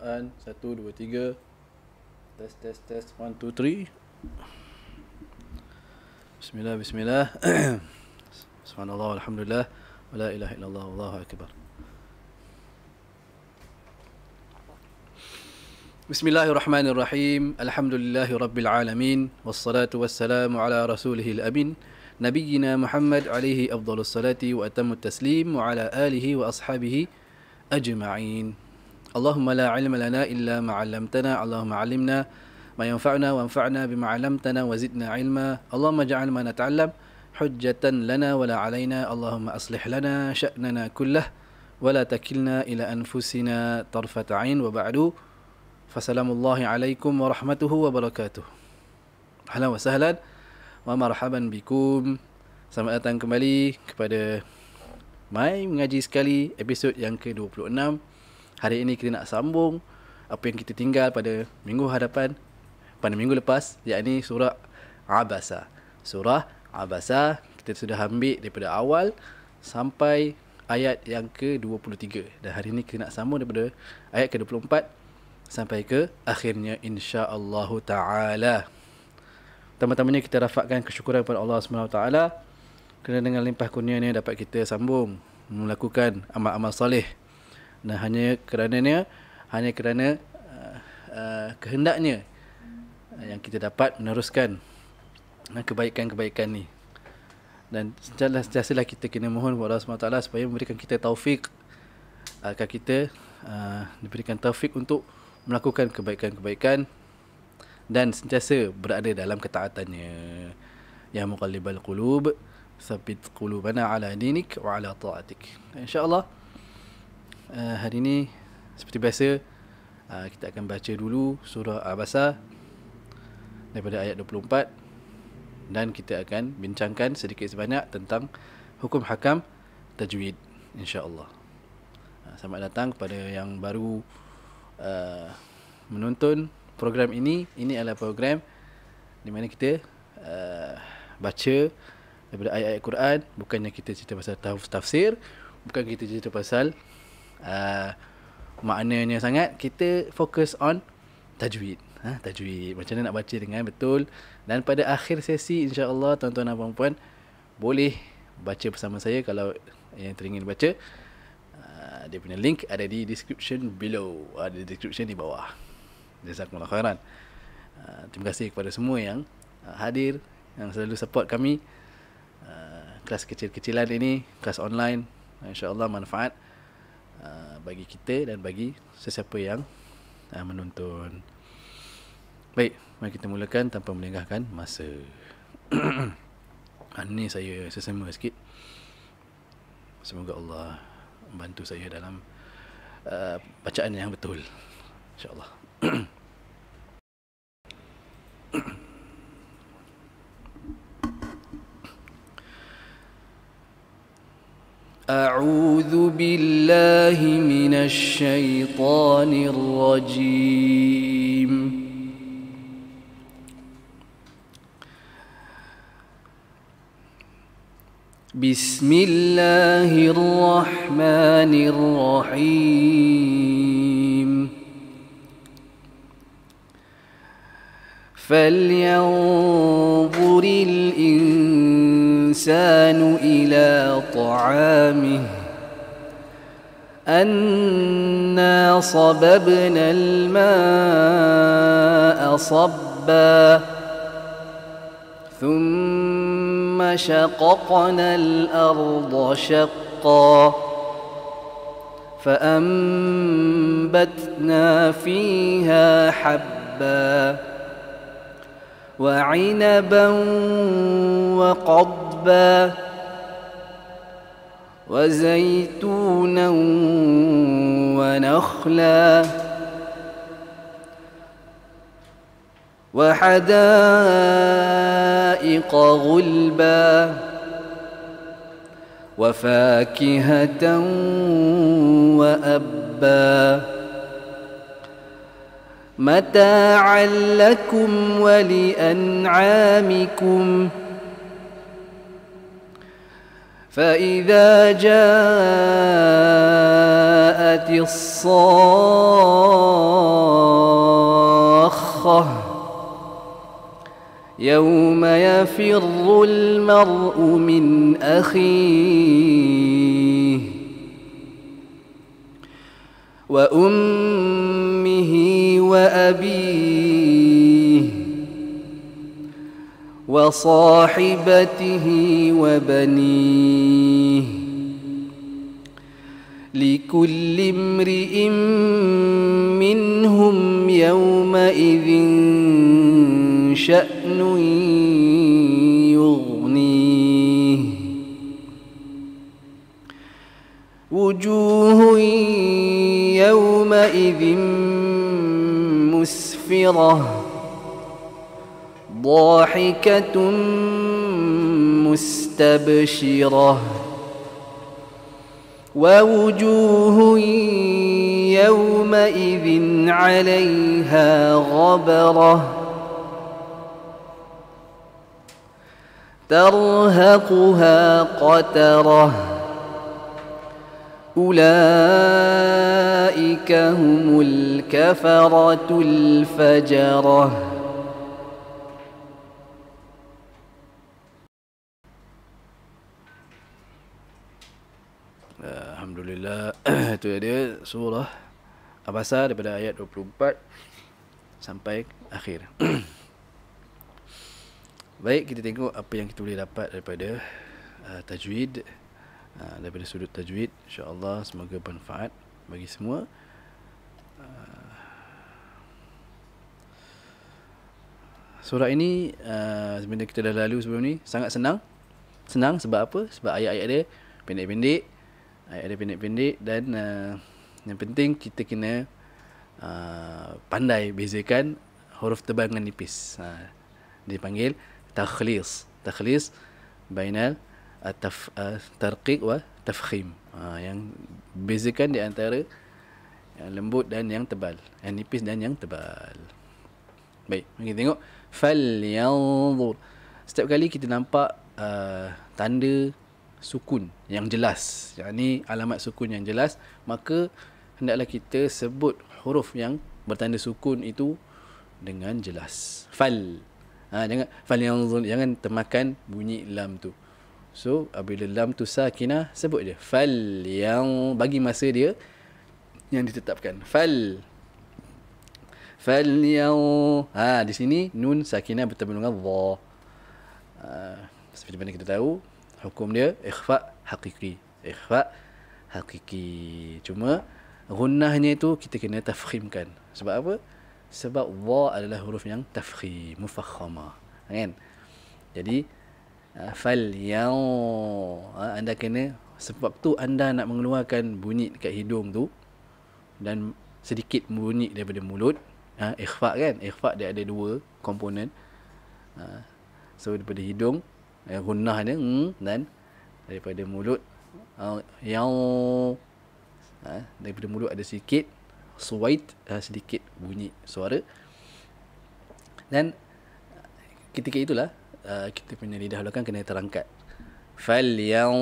permulaan 1 2 3 test test test 1 2 3 Bismillah bismillah Subhanallah alhamdulillah wa la ilaha illallah wallahu akbar بسم الله الرحمن الرحيم الحمد لله رب العالمين والصلاة والسلام على رسوله الأمين نبينا محمد عليه أفضل الصلاة وأتم التسليم وعلى آله وأصحابه أجمعين Allahumma la ilma lana illa ma 'allamtana Allahumma 'allimna ma yanfa'una wa anfa'na bima 'allamtana wa zidna 'ilma Allahumma ja'al ma nata'allam hujjatan lana wa la 'alaina Allahumma aslih lana sya'nana kullah wa la takilna ila anfusina tarfata 'ain wa ba'du Fasalamullahi alaikum wa rahmatuhu wa barakatuh Ahlan wa sahlan wa marhaban bikum Selamat datang kembali kepada Mai Mengaji Sekali episod yang ke-26 Hari ini kita nak sambung apa yang kita tinggal pada minggu hadapan pada minggu lepas yakni surah Abasa. Surah Abasa kita sudah ambil daripada awal sampai ayat yang ke-23 dan hari ini kita nak sambung daripada ayat ke-24 sampai ke akhirnya insya-Allah taala. Tambah tambahnya kita rafakkan kesyukuran kepada Allah Subhanahu taala kerana dengan limpah kurnia ni dapat kita sambung melakukan amal-amal soleh dan hanya kerana kerananya hanya kerana uh, uh, kehendaknya uh, yang kita dapat meneruskan uh, kebaikan-kebaikan ni dan sentiasalah sentiasalah kita kena mohon kepada Allah Subhanahu taala supaya memberikan kita taufik uh, agar kita uh, diberikan taufik untuk melakukan kebaikan-kebaikan dan sentiasa berada dalam ketaatannya ya muqallibal qulub sabit qulubana ala dinik wa ala taatik insyaallah Eh, hari ini seperti biasa eh, kita akan baca dulu surah Al-Basa daripada ayat 24 dan kita akan bincangkan sedikit sebanyak tentang hukum hakam tajwid insya-Allah. Eh, selamat datang kepada yang baru menonton program ini. Ini adalah program di mana kita baca daripada ayat-ayat Quran, bukannya kita cerita pasal tafsir, bukan kita cerita pasal Ah, maknanya sangat kita fokus on tajwid ha, tajwid macam mana nak baca dengan betul dan pada akhir sesi insyaallah tuan-tuan dan puan-puan boleh baca bersama saya kalau yang teringin baca uh, dia punya link ada di description below ada di description di bawah jazakumullah khairan uh, terima kasih kepada semua yang uh, hadir yang selalu support kami uh, kelas kecil-kecilan ini kelas online insyaallah manfaat uh, Ah, bagi kita dan bagi sesiapa yang uh, menonton. Baik, mari kita mulakan tanpa melengahkan masa. Ah, ini saya sesama sikit. Semoga Allah membantu saya dalam uh, bacaan yang betul. Insya Allah. أعوذ بالله من الشيطان الرجيم بسم الله الرحمن الرحيم فلينظر الإنسان الإنسان إلى طعامه أنا صببنا الماء صبا ثم شققنا الأرض شقا فأنبتنا فيها حبا وعنبا وقضبا وقضبا وزيتونا ونخلا وحدائق غلبا وفاكهة وأبا متاعا لكم ولأنعامكم ۖ فإذا جاءت الصاخة يوم يفر المرء من أخيه وأمه وأبيه وصاحبته وبنيه لكل امرئ منهم يومئذ شأن يغنيه وجوه يومئذ مسفره ضاحكة مستبشرة ووجوه يومئذ عليها غبره ترهقها قتره اولئك هم الكفره الفجره Alhamdulillah Itu dia surah Abasa daripada ayat 24 Sampai akhir Baik kita tengok apa yang kita boleh dapat daripada uh, Tajwid uh, Daripada sudut Tajwid InsyaAllah semoga bermanfaat bagi semua uh, Surah ini uh, sebenarnya kita dah lalu sebelum ni sangat senang. Senang sebab apa? Sebab ayat-ayat dia pendek-pendek ada pendek-pendek dan uh, yang penting kita kena uh, pandai bezakan huruf tebal dengan nipis. Uh, ha, dipanggil takhlis. Takhlis bainal ataf uh, tarqiq wa tafkhim. Uh, yang bezakan di antara yang lembut dan yang tebal. Yang nipis dan yang tebal. Baik, kita tengok falyanzur. Setiap kali kita nampak uh, tanda sukun yang jelas. Yang ni alamat sukun yang jelas, maka hendaklah kita sebut huruf yang bertanda sukun itu dengan jelas. Fal. Ha, jangan fal yang jangan temakan bunyi lam tu. So apabila lam tu sakinah sebut je fal yang bagi masa dia yang ditetapkan. Fal. Fal yang ha, di sini nun sakinah bertemu dengan dha. Ha, seperti mana kita tahu hukum dia ikhfa hakiki ikhfa hakiki cuma gunahnya itu kita kena tafkhimkan sebab apa sebab wa adalah huruf yang tafkhim mufakhama kan jadi ah, fal yau ah, anda kena sebab tu anda nak mengeluarkan bunyi dekat hidung tu dan sedikit bunyi daripada mulut ha, ikhfa kan ikhfa dia ada dua komponen ha, so daripada hidung eh, gunnah ni mm, dan daripada mulut uh, yang uh, ha, daripada mulut ada sedikit suwait uh, sedikit bunyi suara dan ketika itulah uh, kita punya lidah belakang kena terangkat fal yau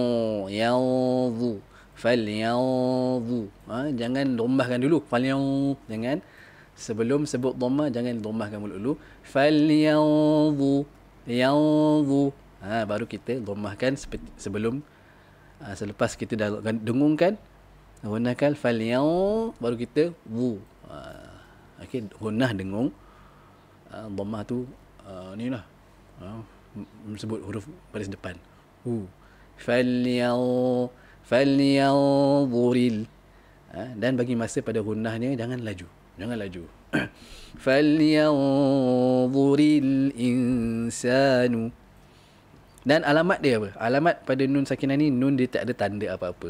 yau fal yau jangan lombahkan dulu fal yau jangan sebelum sebut dhamma jangan lombahkan mulut dulu fal yau yau ha, baru kita domahkan sebelum ha, selepas kita dah kan, dengungkan gunakan falyau baru kita wu ha, okey gunah dengung ha, domah tu ha, ni lah ha, sebut huruf pada depan wu falyau falyau buril ha, dan bagi masa pada gunahnya jangan laju jangan laju buril insanu dan alamat dia apa? Alamat pada Nun Sakinah ni Nun dia tak ada tanda apa-apa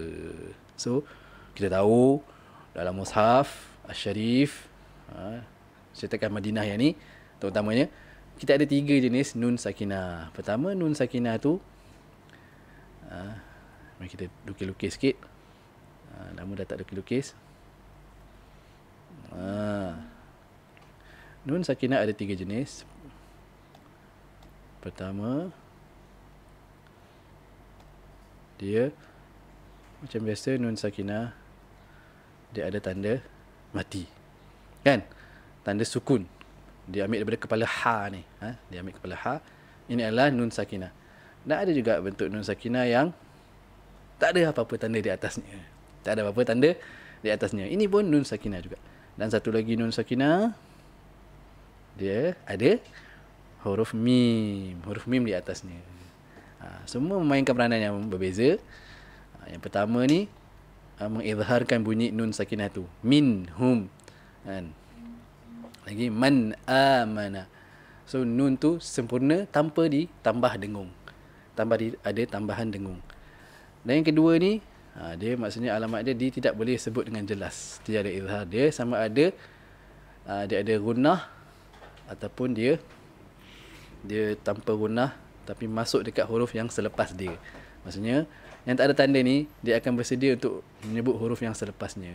So Kita tahu Dalam Mushaf Asyarif ha, Ceritakan Madinah yang ni Terutamanya Kita ada tiga jenis Nun Sakinah Pertama Nun Sakinah tu ha, Mari kita lukis-lukis sikit ha, Lama dah tak lukis-lukis ha, Nun Sakinah ada tiga jenis Pertama dia macam biasa nun sakinah dia ada tanda mati kan tanda sukun dia ambil daripada kepala ha ni ha? dia ambil kepala ha ini adalah nun sakinah dan ada juga bentuk nun sakinah yang tak ada apa-apa tanda di atasnya tak ada apa-apa tanda di atasnya ini pun nun sakinah juga dan satu lagi nun sakinah dia ada huruf mim huruf mim di atasnya Ha, semua memainkan peranan yang berbeza. Ha, yang pertama ni ha, mengizharkan bunyi nun sakinah tu. Min hum. Kan? Lagi man amana. So nun tu sempurna tanpa ditambah dengung. Tambah di, ada tambahan dengung. Dan yang kedua ni dia maksudnya alamat dia dia tidak boleh sebut dengan jelas. Tiada izhar dia sama ada dia ada gunnah ataupun dia dia tanpa gunnah tapi masuk dekat huruf yang selepas dia. Maksudnya yang tak ada tanda ni dia akan bersedia untuk menyebut huruf yang selepasnya.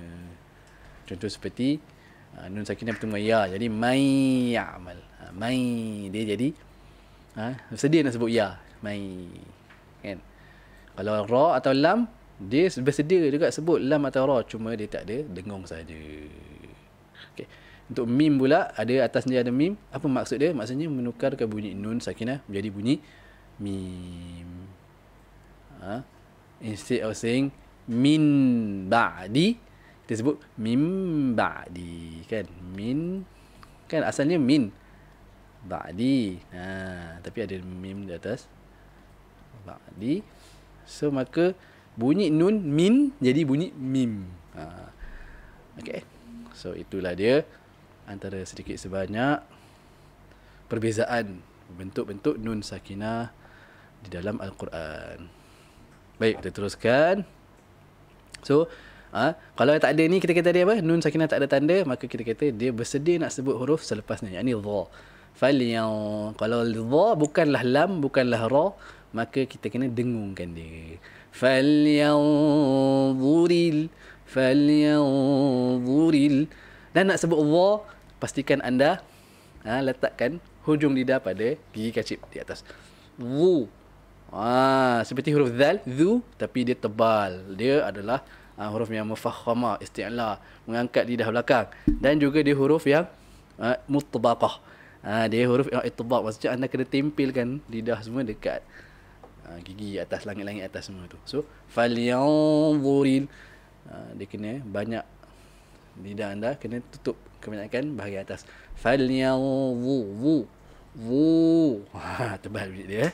Contoh seperti uh, nun sakina bertemu ya jadi mai ya'mal. Ha, ah, mai dia jadi ha, bersedia nak sebut ya mai kan. Kalau ra atau lam dia bersedia juga sebut lam atau ra cuma dia tak ada dengung saja. Okay, Untuk mim pula ada atas dia ada mim. Apa maksud dia? Maksudnya menukarkan bunyi nun sakinah menjadi bunyi Mim, Ha? Instead of saying min ba'di, kita sebut mim ba'di. Kan? Min. Kan asalnya min. Ba'di. Ha, tapi ada mim di atas. Ba'di. So, maka bunyi nun min jadi bunyi mim. Ha. Okay. So, itulah dia antara sedikit sebanyak perbezaan bentuk-bentuk nun sakinah di dalam al-Quran. Baik, kita teruskan. So, ha, kalau tak ada ni kita kata dia apa? Nun sakinah tak ada tanda, maka kita kata dia bersedia nak sebut huruf selepasnya, yakni dha. Fal yang kalau dha bukanlah lam, bukanlah ra, maka kita kena dengungkan dia. Fal yanzuril fal yanzuril dan nak sebut dha pastikan anda ha, letakkan hujung lidah pada gigi kacip di atas. Wu. Ah, seperti huruf zal, zu tapi dia tebal. Dia adalah uh, huruf yang mufakhama, isti'la, mengangkat lidah belakang dan juga dia huruf yang uh, mutabaqah. Ah, uh, dia huruf yang itibaq maksudnya anda kena tempelkan lidah semua dekat uh, gigi atas langit-langit atas semua tu. So, falyanzuril. Uh, dia kena banyak lidah anda kena tutup kebanyakan bahagian atas. Falyanzu, wu wu Ha, tebal bunyi dia. Eh?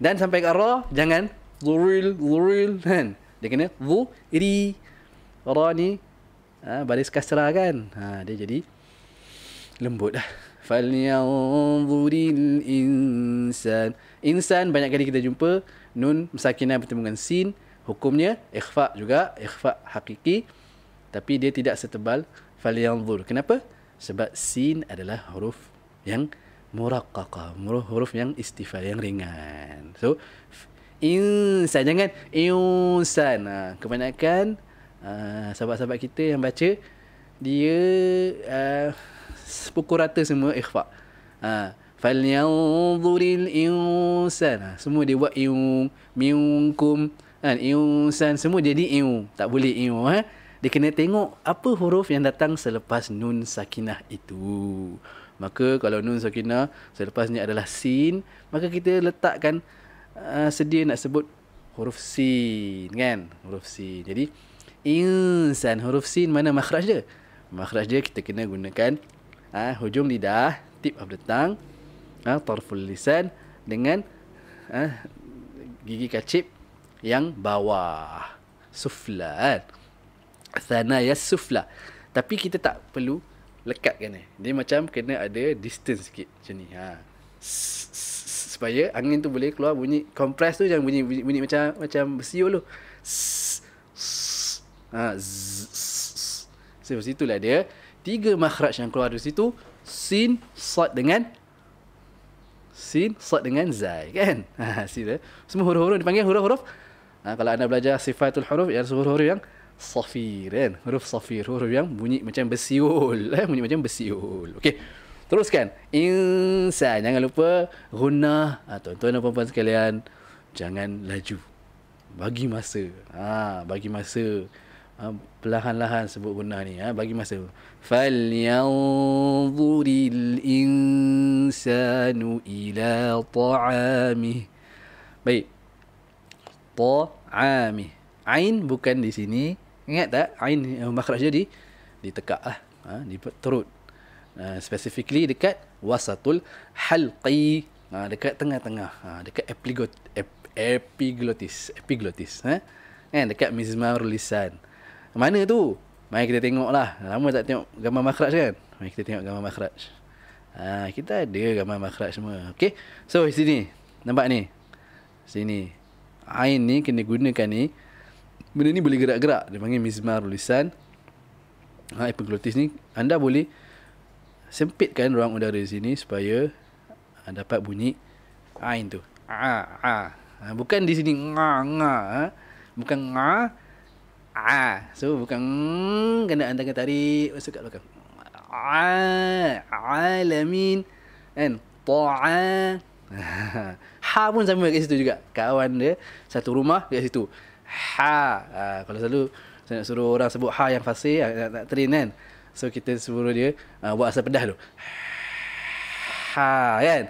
Dan sampai ke ra jangan zuril zuril kan. Dia kena zu ri ra ni ha, baris kasrah kan. Ha, dia jadi lembut dah. Fal yanzuril insan. Insan banyak kali kita jumpa nun musakinah bertemu dengan sin hukumnya ikhfa juga ikhfa hakiki tapi dia tidak setebal fal yanzur. Kenapa? Sebab sin adalah huruf yang muraqqaqah huruf yang istifal yang ringan so insan jangan insan ha, kebanyakan uh, sahabat-sahabat kita yang baca dia uh, ha, pukul rata semua ikhfa ha uh, fal yanzuril insan semua dia buat iung miungkum kan insan semua jadi iu tak boleh iu ha dia kena tengok apa huruf yang datang selepas nun sakinah itu Maka kalau nun sakina selepas ni adalah sin, maka kita letakkan uh, sedia nak sebut huruf sin kan? Huruf sin. Jadi insan huruf sin mana makhraj dia? Makhraj dia kita kena gunakan uh, hujung lidah, tip of the tongue, uh, tarful lisan dengan uh, gigi kacip yang bawah. Sufla. Kan? Thanaya sufla. Tapi kita tak perlu lekat kan Dia macam kena ada distance sikit macam ni. Ha. Supaya angin tu boleh keluar bunyi compress tu jangan bunyi bunyi, bunyi macam macam bersiul lu. Ha. Sebab situlah dia tiga makhraj yang keluar dari situ sin sad dengan sin sad dengan zai kan ha sin semua huruf-huruf dipanggil huruf-huruf ha, kalau anda belajar sifatul huruf ya huruf-huruf yang safir kan huruf safir huruf yang bunyi macam bersiul, eh bunyi macam bersiul. okey teruskan insan jangan lupa gunnah ah, tuan-tuan dan puan-puan sekalian jangan laju bagi masa ah bagi masa ha, perlahan-lahan sebut gunnah ni ah bagi masa fal yanzuril insanu ila ta'ami baik ta'ami ain bukan di sini Ingat tak? Ain eh, makhraj dia ditekak lah. Ha, di terut. Uh, ha, specifically dekat wasatul halqi. Ha, dekat tengah-tengah. Ha, dekat epiglot, epiglotis. Epiglotis. Ha? Kan? Dekat mizmar lisan. Mana tu? Mari kita tengok lah. Lama tak tengok gambar makhraj kan? Mari kita tengok gambar makhraj. Ha, kita ada gambar makhraj semua. Okay? So, sini. Nampak ni? Sini. Ain ni kena gunakan ni benda ni boleh gerak-gerak dia panggil mizmarul lisan ha epiglotis ni anda boleh sempitkan ruang udara di sini supaya ha, dapat bunyi ain tu a a ha, bukan di sini nga nga ha. bukan nga a so bukan kena anda kena tarik masuk kat belakang a alamin and ta'a ha pun sama kat situ juga kawan dia satu rumah kat situ ha uh, kalau selalu saya nak suruh orang sebut ha yang fasih nak, ha, nak train kan so kita suruh dia uh, buat asal pedah tu ha kan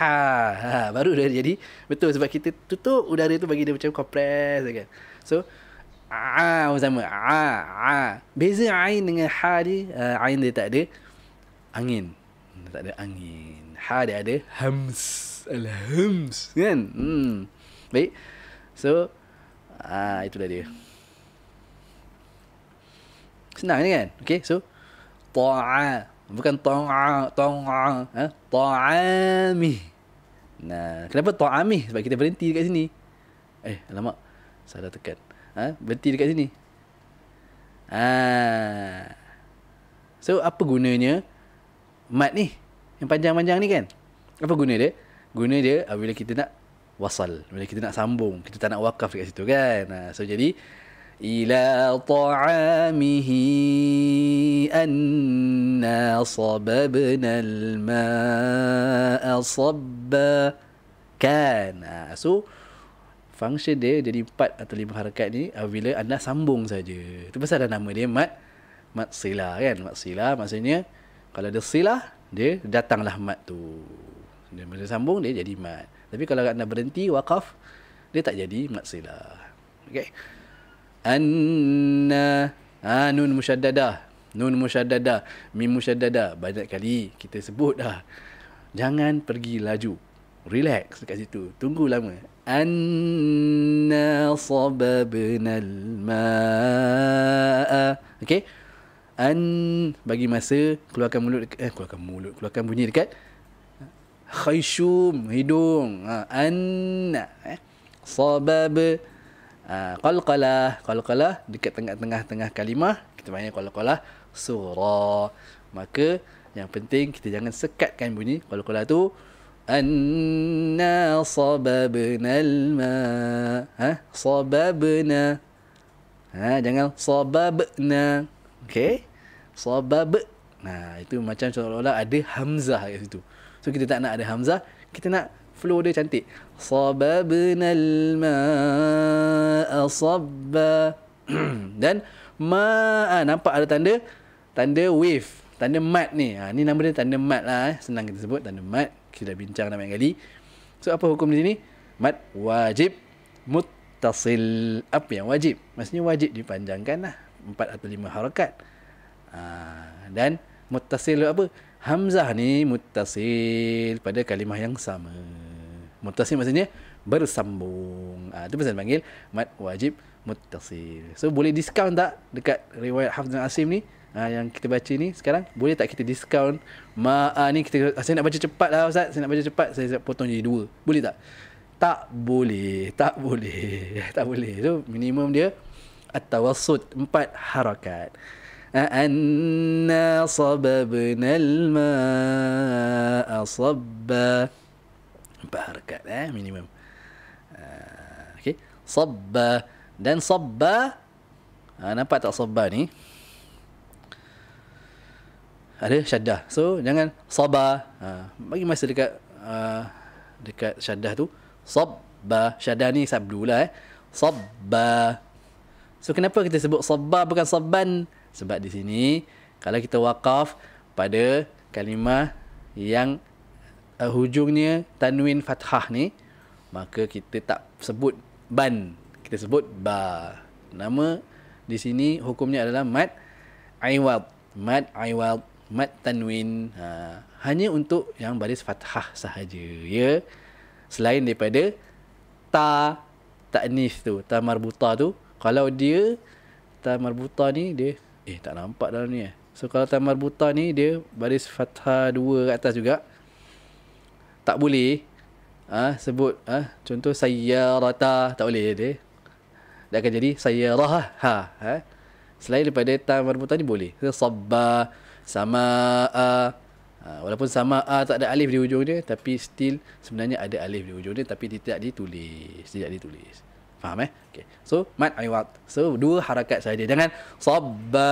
ha, ha baru dia jadi betul sebab kita tutup udara tu bagi dia macam compress kan so a sama a a beza ain dengan ha ni uh, ain dia tak ada angin tak ada angin ha dia ada hams al hams kan hmm baik So ah uh, itulah dia. Senang ni kan? Okay, so ta'a bukan ta'a ta'a ha? ta'ami. Nah, kenapa ta'ami? Sebab kita berhenti dekat sini. Eh, alamak. Salah tekan. Ha? Berhenti dekat sini. Ah. Ha. So, apa gunanya mat ni? Yang panjang-panjang ni kan? Apa guna dia? Guna dia apabila kita nak wasal. Maksudnya kita nak sambung. Kita tak nak wakaf dekat situ kan. Ah, so jadi ila ta'amihi anna sababna al-ma'a sabba kan. Ah, so function dia jadi empat atau lima harakat ni bila anda sambung saja. Itu pasal ada nama dia mat mat sila kan. Mat sila maksudnya kalau ada silah dia datanglah mat tu. Dia bila sambung dia jadi mat. Tapi kalau anda berhenti wakaf, dia tak jadi maksilah. Okay. Anna. Ha, nun musyaddadah. Nun musyaddadah. Mim musyaddadah. Banyak kali kita sebut dah. Jangan pergi laju. Relax dekat situ. Tunggu lama. Anna sababnal ma'a. Okay. An bagi masa keluarkan mulut eh keluarkan mulut keluarkan bunyi dekat khayshum hidung uh, anna eh sabab ha, qalqalah qalqalah dekat tengah-tengah tengah kalimah kita panggil qalqalah sughra maka yang penting kita jangan sekatkan bunyi qalqalah tu anna sababna alma ha sababna ha jangan sababna okey sabab nah itu macam seolah-olah ada hamzah kat situ So kita tak nak ada hamzah, kita nak flow dia cantik. Sababna al-ma'a sabba. Dan ma'a nampak ada tanda tanda wave, tanda mat ni. Ha ni nama dia tanda mat lah eh. Senang kita sebut tanda mat. Kita dah bincang dah banyak kali. So apa hukum di sini? Mat wajib muttasil. Apa yang wajib? Maksudnya wajib dipanjangkan lah. Empat atau lima harakat. Ha, dan muttasil apa? Hamzah ni mutasil pada kalimah yang sama. Mutasil maksudnya bersambung. Ha, ah, itu pasal panggil mat wajib mutasil. So boleh discount tak dekat riwayat Hafiz Asim ni? Ha, yang kita baca ni sekarang boleh tak kita discount ma ha, ni kita saya nak baca cepat lah ustaz saya nak baca cepat saya, saya potong jadi dua boleh tak tak boleh tak boleh tak boleh so minimum dia at-tawassut empat harakat أأنا صببنا الماء صبا بحركة آه مينيمم أوكي صبا دان صبا أنا بعت صبا ني ada syaddah. So jangan sabar. Ha, ah, bagi masa dekat uh, dekat syaddah tu sabba. Syaddah ni sabdulah eh. Sabba. So kenapa kita sebut sabba bukan saban? Sebab di sini kalau kita wakaf pada kalimah yang uh, hujungnya tanwin fathah ni maka kita tak sebut ban kita sebut ba nama di sini hukumnya adalah mad aiwad mad aiwad mad tanwin ha, hanya untuk yang baris fathah sahaja ya selain daripada ta taknis tu ta marbuta tu kalau dia ta marbuta ni dia Eh tak nampak dalam ni eh So kalau tamar buta ni Dia baris fathah dua kat atas juga Tak boleh ah ha, Sebut ah ha, Contoh sayyarata Tak boleh dia Dia akan jadi sayyarah ha, ha. Selain daripada tamar buta ni boleh Sabah Sama ah ha, Walaupun sama A tak ada alif di hujung dia Tapi still sebenarnya ada alif di hujung dia Tapi tidak ditulis Tidak ditulis Faham eh? Okay. So, mat ani waqt. So, dua harakat saja. Jangan sabba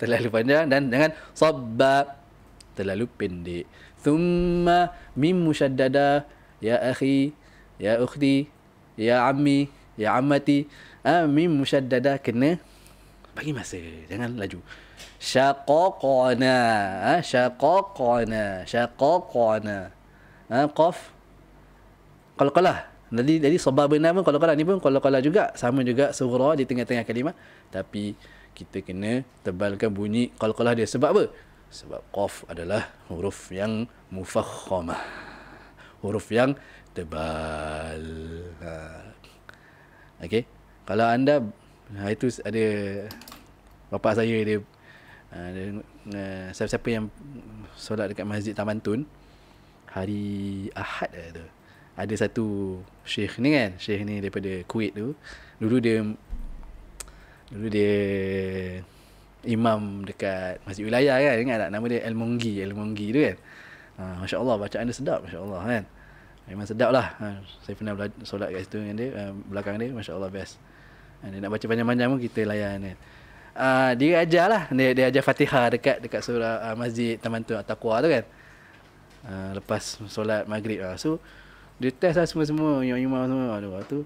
terlalu panjang dan jangan sabba terlalu pendek. Thumma mim musyaddada ya akhi, ya ukhti, ya ammi, ya amati Ah, mim musyaddada kena bagi masa. Jangan laju. Syaqaqana. Ah, syaqaqana. Syaqaqana. Ah, qaf. Qalqalah. Kol jadi jadi sebab benar pun kalau kalau ni pun kalau kalau juga sama juga suara di tengah-tengah kalimah tapi kita kena tebalkan bunyi qalqalah dia sebab apa? Sebab qaf adalah huruf yang mufakhamah. Huruf yang tebal. Ha. Okey. Kalau anda ha, itu ada bapa saya dia ada ha, siapa-siapa yang solat dekat masjid Taman Tun hari Ahad ada. Lah ada satu syekh ni kan syekh ni daripada Kuwait tu dulu dia dulu dia imam dekat masjid wilayah kan ingat tak nama dia El Mongi El Mongi tu kan ha, ah, Masya Allah bacaan dia sedap Masya Allah kan memang sedap lah ha, saya pernah bela- solat kat situ dengan dia ah, belakang dia Masya Allah best ha, dia nak baca panjang-panjang pun kita layan kan ha, dia ajar lah dia, dia ajar fatihah dekat dekat surah uh, masjid Taman Tuan Taqwa tu kan ha, lepas solat maghrib lah. so dia test lah semua-semua Yang imam semua Lepas tu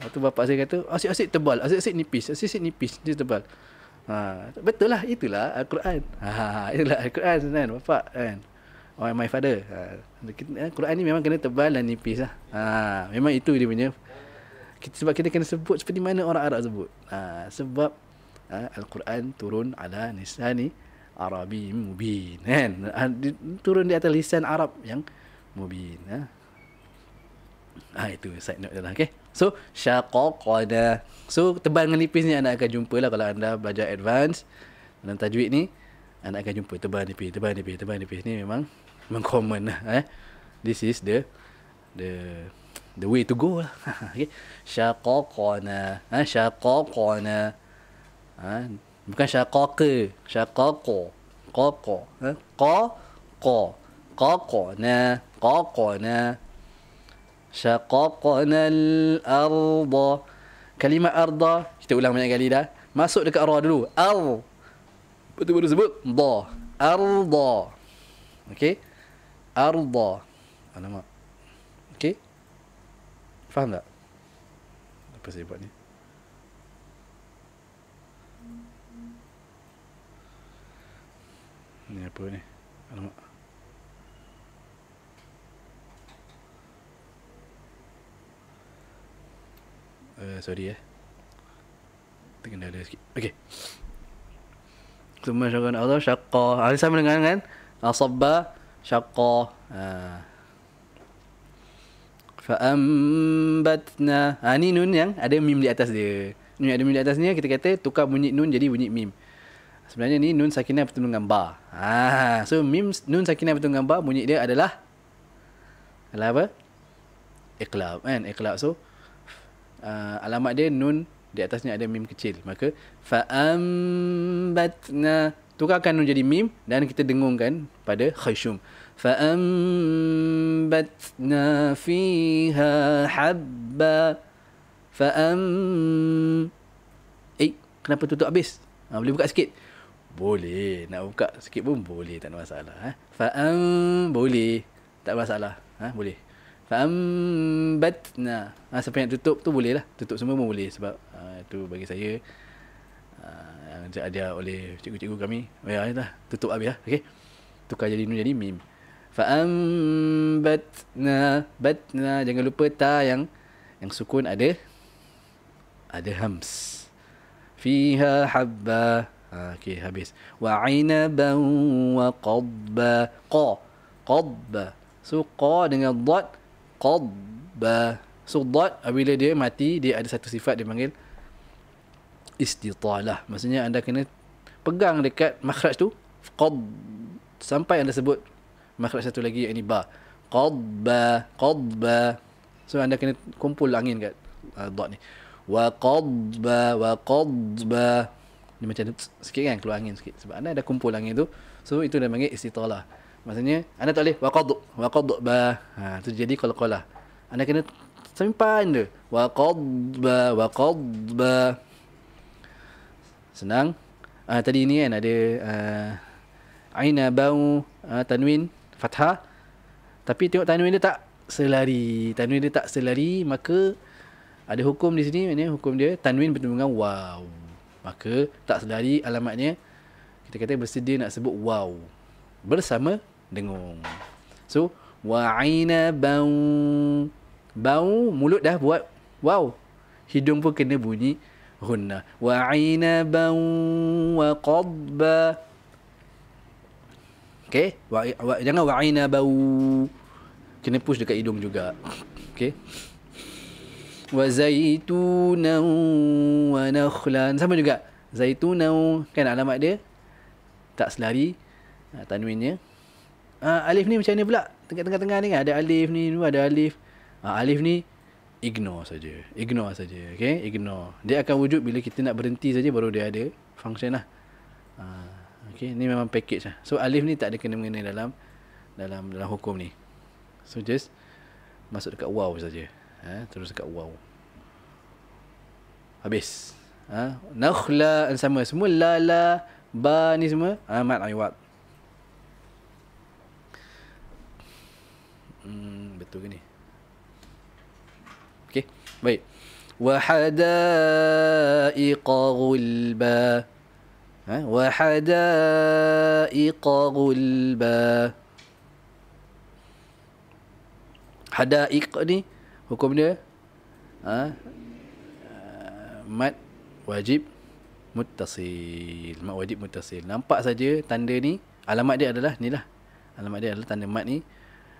Lepas tu bapak saya kata Asyik-asyik tebal Asyik-asyik nipis Asyik-asyik nipis Dia tebal ha, Betul lah Itulah Al-Quran ha, Itulah Al-Quran kan Bapak kan Oh my father ha, eh, Quran ni memang kena tebal dan nipis lah ha, Memang itu dia punya kita, Sebab kita kena sebut Seperti mana orang Arab sebut ha, Sebab ha, Al-Quran turun ala nisani Arabi mubin kan? Ha, turun di atas lisan Arab yang mubin ha? ah itu side note je lah. So, syaqaqada. So, tebal dengan nipis ni anda akan jumpa lah kalau anda belajar advance dalam tajwid ni. Anda akan jumpa tebal nipis, tebal nipis, tebal nipis. Ni memang, memang common lah. Eh. This is the the the way to go lah. okay. Syaqaqana. Ha, syaqaqana. Ha, bukan syaqaqa. Syaqaqa. Qaqa. Ha, qa. Qa. Qaqana. Qaqana. Qaqana. Syaqaqna al-arda. Kalimah arda, kita ulang banyak kali dah. Masuk dekat ra dulu. Ar. Betul-betul sebut. Da. Arda. Okey. Arda. Alamak. Okey. Faham tak? Apa saya buat ni? Ni apa ni? Alamak. uh, sorry eh. Terkendala sikit. Okay. Tumma syaqqa Allah syaqqa. Ada ah, sama dengan kan? Asabba ah, syaqqa. Uh. Ah. Fa'ambatna. Ha, ni nun yang ada mim di atas dia. Nun yang ada mim di atas ni kita kata tukar bunyi nun jadi bunyi mim. Sebenarnya ni nun sakinah bertemu dengan ba. Ha. So mim nun sakinah bertemu dengan ba bunyi dia adalah adalah apa? Iqlab. Kan? Iqlab. So uh, alamat dia nun di atasnya ada mim kecil maka faambatna tukarkan nun jadi mim dan kita dengungkan pada khayshum faambatna fiha habba faam eh kenapa tutup habis ha, boleh buka sikit boleh nak buka sikit pun boleh tak ada masalah ha? faam boleh tak ada masalah ha? boleh fambatna ha, ah, siapa yang tutup tu boleh lah tutup semua pun boleh sebab ha, ah, tu bagi saya ah, yang ha, ada oleh cikgu-cikgu kami ya lah tutup habis lah okay? tukar jadi nu jadi mim fambatna batna jangan lupa ta yang yang sukun ada ada hams fiha habba ha, okay, habis wa inaban wa qabba qa qabba so qa dengan dot qadda. So dad bila dia mati dia ada satu sifat dia panggil istitalah. Maksudnya anda kena pegang dekat makhraj tu qad sampai anda sebut makhraj satu lagi yang ini ba. Qadba, qadba. So anda kena kumpul angin kat uh, dad ni. Wa qadba, wa qadba. Ni macam sikit kan keluar angin sikit sebab anda dah kumpul angin tu. So itu dia panggil istitalah. Maksudnya anda tak boleh waqad waqad ba. Ha tu jadi qalqalah. Anda kena simpan dia. Waqad ba waqad ba. Senang. Ah tadi ni kan ada uh, aina bau uh, tanwin fathah. Tapi tengok tanwin dia tak selari. Tanwin dia tak selari maka ada hukum di sini maknanya hukum dia tanwin bertemu dengan waw. Maka tak selari alamatnya kita kata bersedia nak sebut waw bersama dengung. So, wa'ina bau. Bau, mulut dah buat wow. Hidung pun kena bunyi hunna. Wa'ina bau wa qabba. Okay. Wa, wa, jangan wa'ina bau. Kena push dekat hidung juga. Okay. Wa zaitunan wa nakhlan. Sama juga. Zaitunan. Kan alamat dia? Tak selari. Ah, tanwinnya uh, alif ni macam ni pula tengah-tengah tengah ni kan ada alif ni ada alif uh, alif ni ignore saja ignore saja okey ignore dia akan wujud bila kita nak berhenti saja baru dia ada function lah uh, ah, okey ni memang package lah so alif ni tak ada kena mengena dalam dalam dalam hukum ni so just masuk dekat wow saja ha uh, terus dekat wow habis ha uh, nakhla sama semua la la ba ni semua amat ayat. Hmm, betul ke ni? Okey. Baik. Wa hadaiqa gulba. Ha? Wa hadaiqa gulba. Hadaiq ni hukum dia ha? mat wajib muttasil. Mat wajib muttasil. Nampak saja tanda ni alamat dia adalah ni lah. Alamat dia adalah tanda mat ni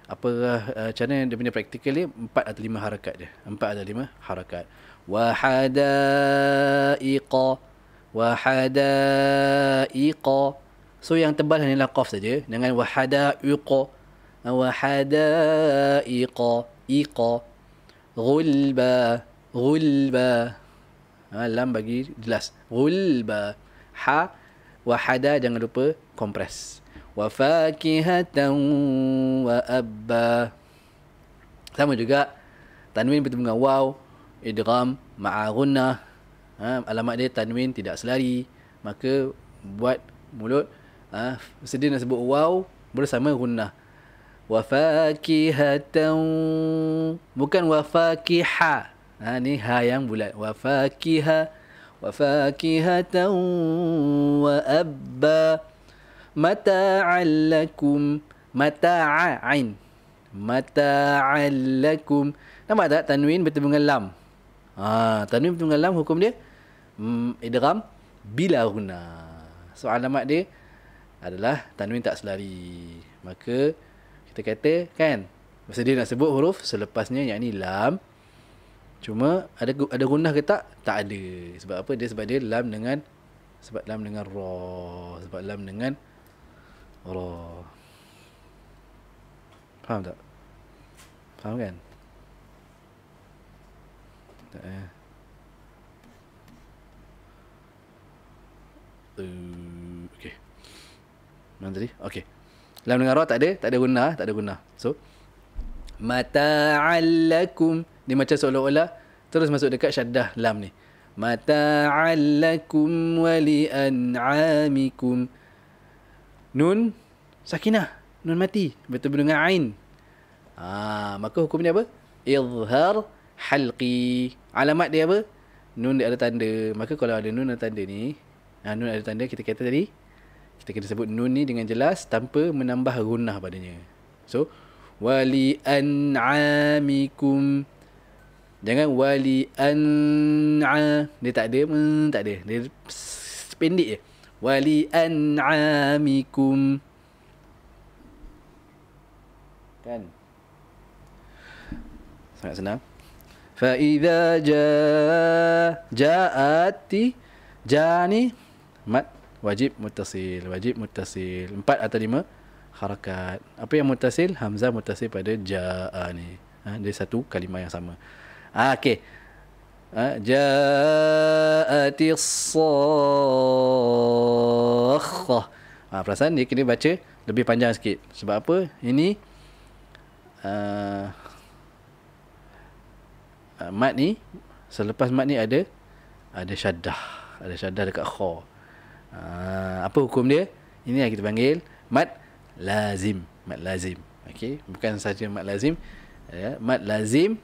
apa uh, ah, ah, cara dia punya practical empat atau lima harakat dia empat atau lima harakat wahada iqa wahada iqa so yang tebal hanyalah qaf saja dengan wahada iqa wahada iqa iqa gulba gulba ha, lam bagi jelas gulba ha wahada jangan lupa compress وَفَاكِهَةً وَأَبَّا Sama juga Tanwin bertemu dengan waw Idram Ma'a gunnah ha, Alamat dia Tanwin tidak selari Maka Buat mulut ha, Sedih nak sebut waw Bersama gunnah وَفَاكِهَةً Bukan wafakiha ha, Ni ha yang bulat وَفَاكِهَةً وَفَاكِهَةً وَأَبَّا mata'an mata'ain mata'an lakum nampak tak tanwin bertemu dengan lam ha tanwin bertemu dengan lam hukum dia mm, idram bila guna so alamat dia adalah tanwin tak selari maka kita kata kan masa dia nak sebut huruf selepasnya yang ni lam cuma ada ada guna ke tak tak ada sebab apa dia sebab dia lam dengan sebab lam dengan roh sebab lam dengan Allah Faham tak? Faham kan? Tak eh uh, Okay Mana tadi? Okay Lam dengan roh tak ada Tak ada guna ah? Tak ada guna So Mata'allakum Dia macam seolah-olah Terus masuk dekat syaddah lam ni Mata'allakum Wali an'amikum Mata'allakum Nun Sakinah Nun mati Betul-betul dengan Ain Ah, Maka hukum dia apa? Izhar Halqi Alamat dia apa? Nun dia ada tanda Maka kalau ada nun ada tanda ni ah, Nun ada tanda kita kata tadi Kita kena sebut nun ni dengan jelas Tanpa menambah runah padanya So Wali an'amikum Jangan wali an'a Dia tak ada hmm, Tak ada Dia pendek je ولأنعامكم كان سمعنا فإذا جاء جاءت jani, mat, wajib متصل Wajib متصل empat atau lima harakat apa yang متصل Hamzah متصل pada جاء ni ha, dia satu kalimah yang sama ha, ah, okay جاءت الصاخة ah, perasan ni? kena baca lebih panjang sikit sebab apa ini uh, uh, mat ni selepas mat ni ada ada syaddah ada syaddah dekat kha uh, apa hukum dia ini yang kita panggil mat lazim mat lazim okay. bukan sahaja mat lazim ya mat lazim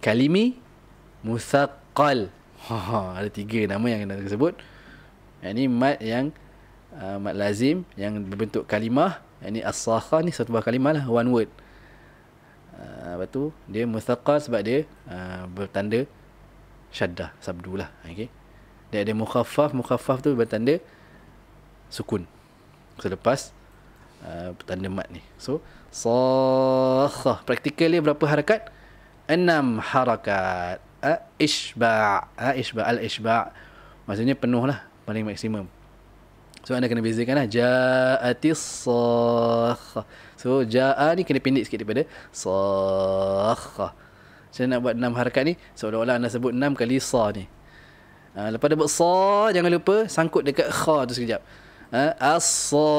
kalimi Musaqqal ha, Ada tiga nama yang nak sebut Ini mat yang uh, Mat lazim Yang berbentuk kalimah Ini as-saha ni satu buah kalimah lah One word uh, Lepas tu Dia musaqqal sebab dia uh, Bertanda shaddah, Sabdu lah okay. Dia ada mukhafaf Mukhafaf tu bertanda Sukun Selepas uh, Tanda mat ni So Sakha Practical berapa harakat? Enam harakat al-ishba' ishba' al-ishba' maksudnya penuh lah paling maksimum so anda kena bezakan lah ja'atis sah so ja'a ni kena pendek sikit daripada sah saya nak buat enam harakat ni seolah-olah anda sebut enam kali sa ni ha, lepas dia buat sa jangan lupa sangkut dekat kha tu sekejap ha, ah, as-sa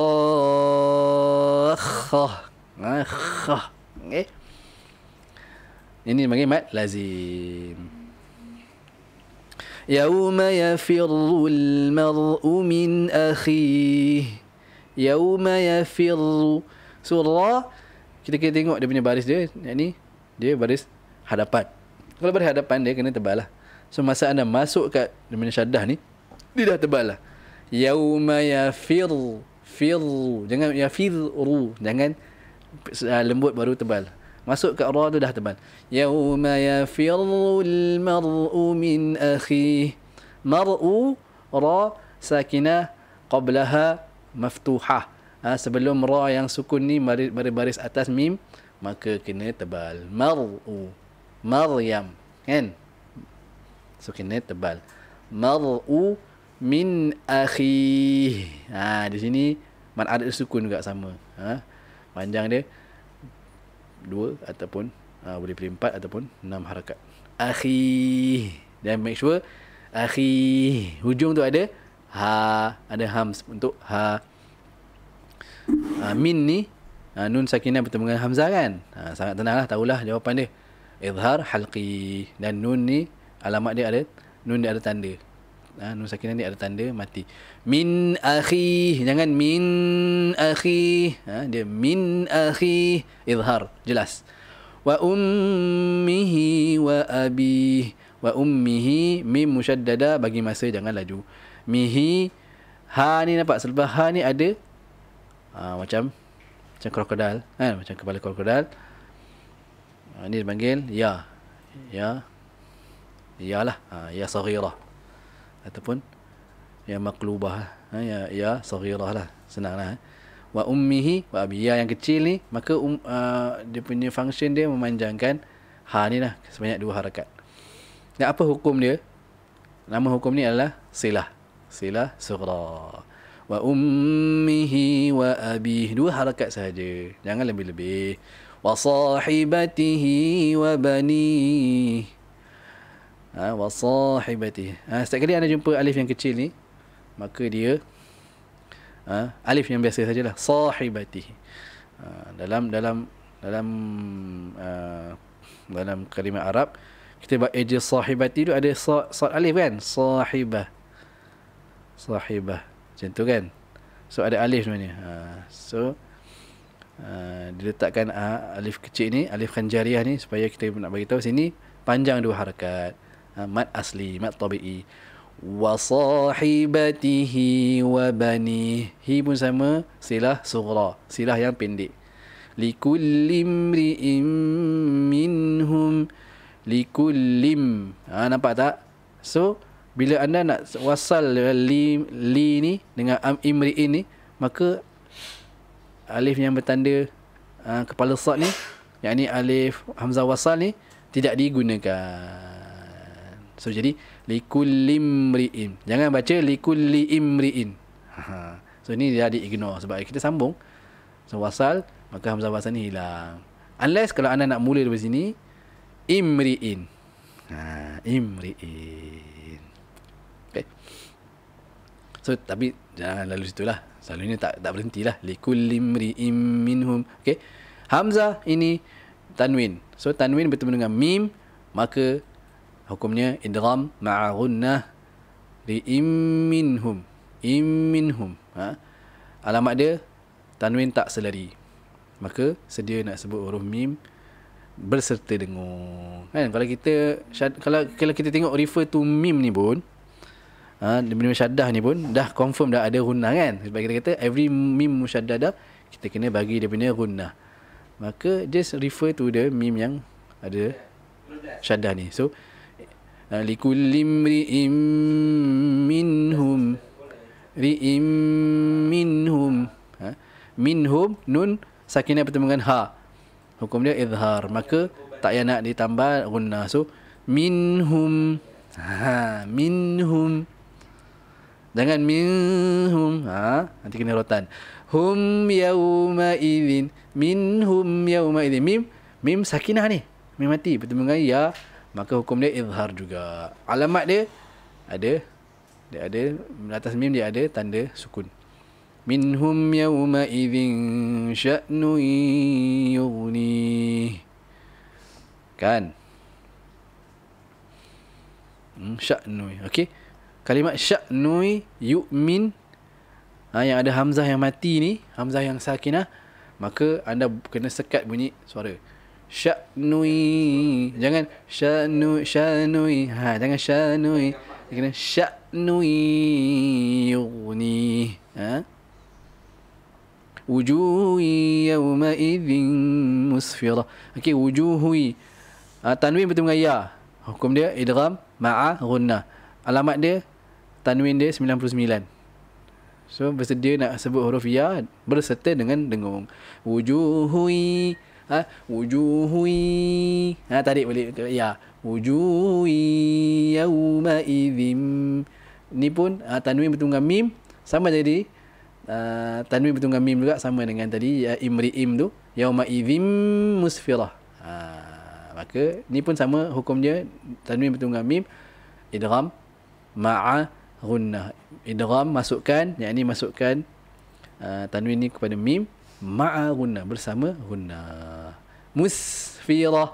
ah, kha ha, eh? okay. Ini dipanggil mad lazim. Yauma yafirru al-mar'u min akhihi. Yauma yafirru. Surah kita kena tengok dia punya baris dia. Yang ni dia baris hadapan. Kalau baris hadapan dia kena tebal lah. So masa anda masuk kat dia punya syadah ni dia dah tebal lah. Yauma yafirru. Fir. Jangan yafirru. Jangan eh, lembut baru tebal. Masuk ke ra tu dah tebal. Yauma yafirru al-mar'u min akhihi. Mar'u ra sakinah qablaha maftuhah. Ha, sebelum ra yang sukun ni baris, baris atas mim maka kena tebal. Mar'u. Maryam. Kan? So kena tebal. Mar'u min akhi. Ha, di sini man ada sukun juga sama. Ha? Panjang dia dua ataupun uh, boleh pilih empat ataupun enam harakat. Akhi. Dan make sure akhi. Hujung tu ada ha. Ada hams untuk ha. Uh, min ni. Uh, nun sakinah bertemu dengan Hamzah kan? Uh, sangat tenanglah lah. Tahulah jawapan dia. Izhar halqi. Dan nun ni alamat dia ada. Nun dia ada tanda. Ha, ah, nun sakinah ni ada tanda mati. Min akhi. Jangan min akhi. Ha, dia min akhi. Izhar. Jelas. Wa ummihi wa abih. Wa ummihi mim musyaddada. Bagi masa jangan laju. Mihi. Ha ni nampak? Selepas ha ni ada. Ha, macam. Macam krokodil. Ha, macam kepala krokodil. Ha, ni dipanggil. Ya. Ya. Ha, ya lah. ya sahirah ataupun yang maklubah Ha, ya, ya sahirah lah. Senang lah, ha. Wa ummihi wa abi. Ya, yang kecil ni. Maka um, uh, dia punya function dia memanjangkan. Ha ni lah. Sebanyak dua harakat. Dan apa hukum dia? Nama hukum ni adalah silah. Silah sughra. Wa ummihi wa abi. Dua harakat sahaja. Jangan lebih-lebih. Wa sahibatihi wa banih ha, wasahibati ha, setiap kali anda jumpa alif yang kecil ni maka dia ha, alif yang biasa sajalah sahibati ha, dalam dalam dalam uh, dalam kalimah Arab kita buat eja sahibati tu ada sa, sa alif kan sahibah sahibah macam tu kan so ada alif sebenarnya ha, so uh, diletakkan uh, alif kecil ni alif khanjariah ni supaya kita nak bagi tahu sini panjang dua harakat mat asli mat tabi'i wa sahibatihi wa bani hi pun sama silah sughra silah yang pendek likullim ri'im minhum likullim ha nampak tak so bila anda nak wasal li, li ni dengan am imri'in ni maka alif yang bertanda ha, kepala sad ni yakni alif hamzah wasal ni tidak digunakan So jadi likulimriin Jangan baca likulimriin. So ini dia di ignore sebab kita sambung. So wasal maka hamzah wasal ni hilang. Unless kalau anda nak mula dari sini imriin. Ha, imriin. Okay. So tapi jangan lalu situlah. Selalunya tak tak berhentilah likullimriin minhum. Okey. Hamzah ini tanwin. So tanwin bertemu dengan mim maka hukumnya idgham ma'a gunnah li im minhum im minhum ha? alamat dia tanwin tak selari maka sedia nak sebut huruf mim berserta dengung kan kalau kita syad, kalau kalau kita tengok refer to mim ni pun ha demi syaddah ni pun dah confirm dah ada gunnah kan sebab kita kata every mim musyaddadah kita kena bagi dia punya gunnah maka just refer to the mim yang ada syaddah ni so لكل امرئ منهم رئ منهم منهم نون ساكنة بتمنغن ها حكم dia إظهار maka tak payah nak ditambah gunnah so minhum ha minhum jangan minhum ha nanti kena rotan hum yauma idzin minhum yauma idzin mim mim sakinah ni mim mati bertemu dengan ya maka hukum dia izhar juga. Alamat dia ada dia ada atas mim dia ada tanda sukun. Minhum yawma idzin sya'nu yughni. Kan? Hmm, sya'nu. Okey. Kalimat sya'nu yu'min ha, yang ada hamzah yang mati ni, hamzah yang sakinah, maka anda kena sekat bunyi suara syanui jangan syanu syanui ha jangan syanui kena syanui yuni ha wujuhi yawma idzin musfirah okey wujuhi ha, ah, tanwin bertemu dengan ya hukum dia idram ma'a gunnah alamat dia tanwin dia 99 So bersedia nak sebut huruf ya berserta dengan dengung. Wujuhui ha wujuhui ha tarik balik ya wujuhui yauma idhim ni pun ha, tanwin bertunggang mim sama jadi uh, tanwin bertunggang mim juga sama dengan tadi ya imri im tu yauma idhim musfirah ha maka ni pun sama hukumnya tanwin bertunggang mim idgham ma'a gunnah idgham masukkan yakni masukkan uh, tanwin ni kepada mim ma'a gunnah bersama gunnah musfirah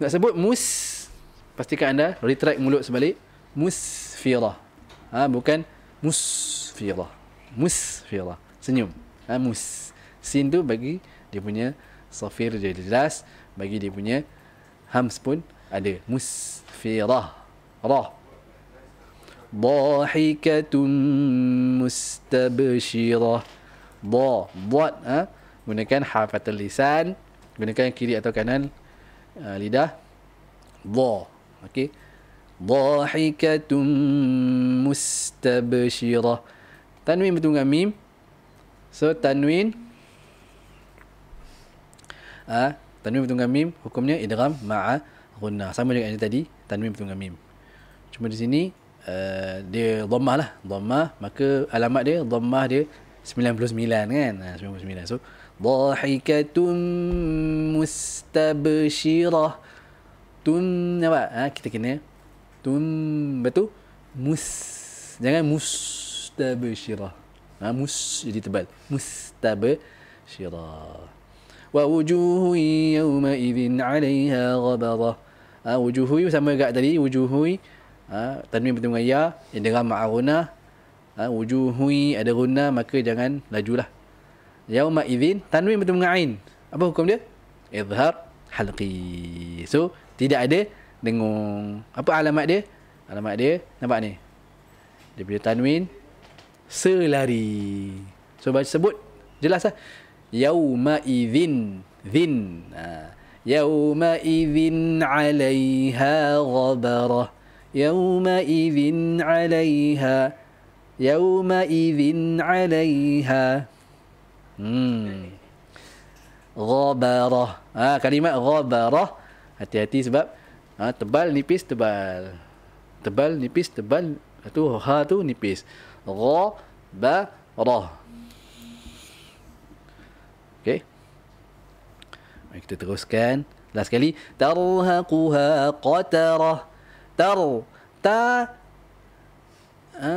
nak sebut mus pastikan anda retract mulut sebalik musfirah ha bukan musfirah musfirah senyum ha mus sin tu bagi dia punya safir jadi jelas bagi dia punya hams pun ada musfirah ra ضاحكة مستبشرة bo buat ha? gunakan harfatul lisan gunakan kiri atau kanan uh, lidah bo okey dahikatum mustabshira tanwin betul dengan mim so tanwin ha? tanwin betul dengan mim hukumnya idgham ma'a gunnah sama dengan yang tadi tanwin betul dengan mim cuma di sini Uh, dia dhammah lah dhammah maka alamat dia dhammah dia 99 kan ha, ah, 99 so dahikatun mustabshirah tun apa ha, kita kena tun betul mus jangan mustabshirah ha, mus jadi tebal mustabshirah wa wujuhun yawma idzin 'alayha ghabara ha, wujuhui sama juga tadi wujuhui ha, tanwin bertemu dengan ya idgham ma'runah Ha, wujuhui ada runa maka jangan lajulah yauma idzin tanwin bertemu dengan ain apa hukum dia izhar halqi so tidak ada dengung apa alamat dia alamat dia nampak ni dia punya tanwin selari so baca sebut jelas lah yauma idzin zin ha. yauma izin, 'alaiha ghabara yauma izin, 'alaiha yawma idhin 'alayha hmm ghabara ha kalimat ghabara hati-hati sebab ha tebal nipis tebal tebal nipis tebal tu ha tu nipis gha ba ra okey mari kita teruskan last sekali tarhaquha qatara tar ta ha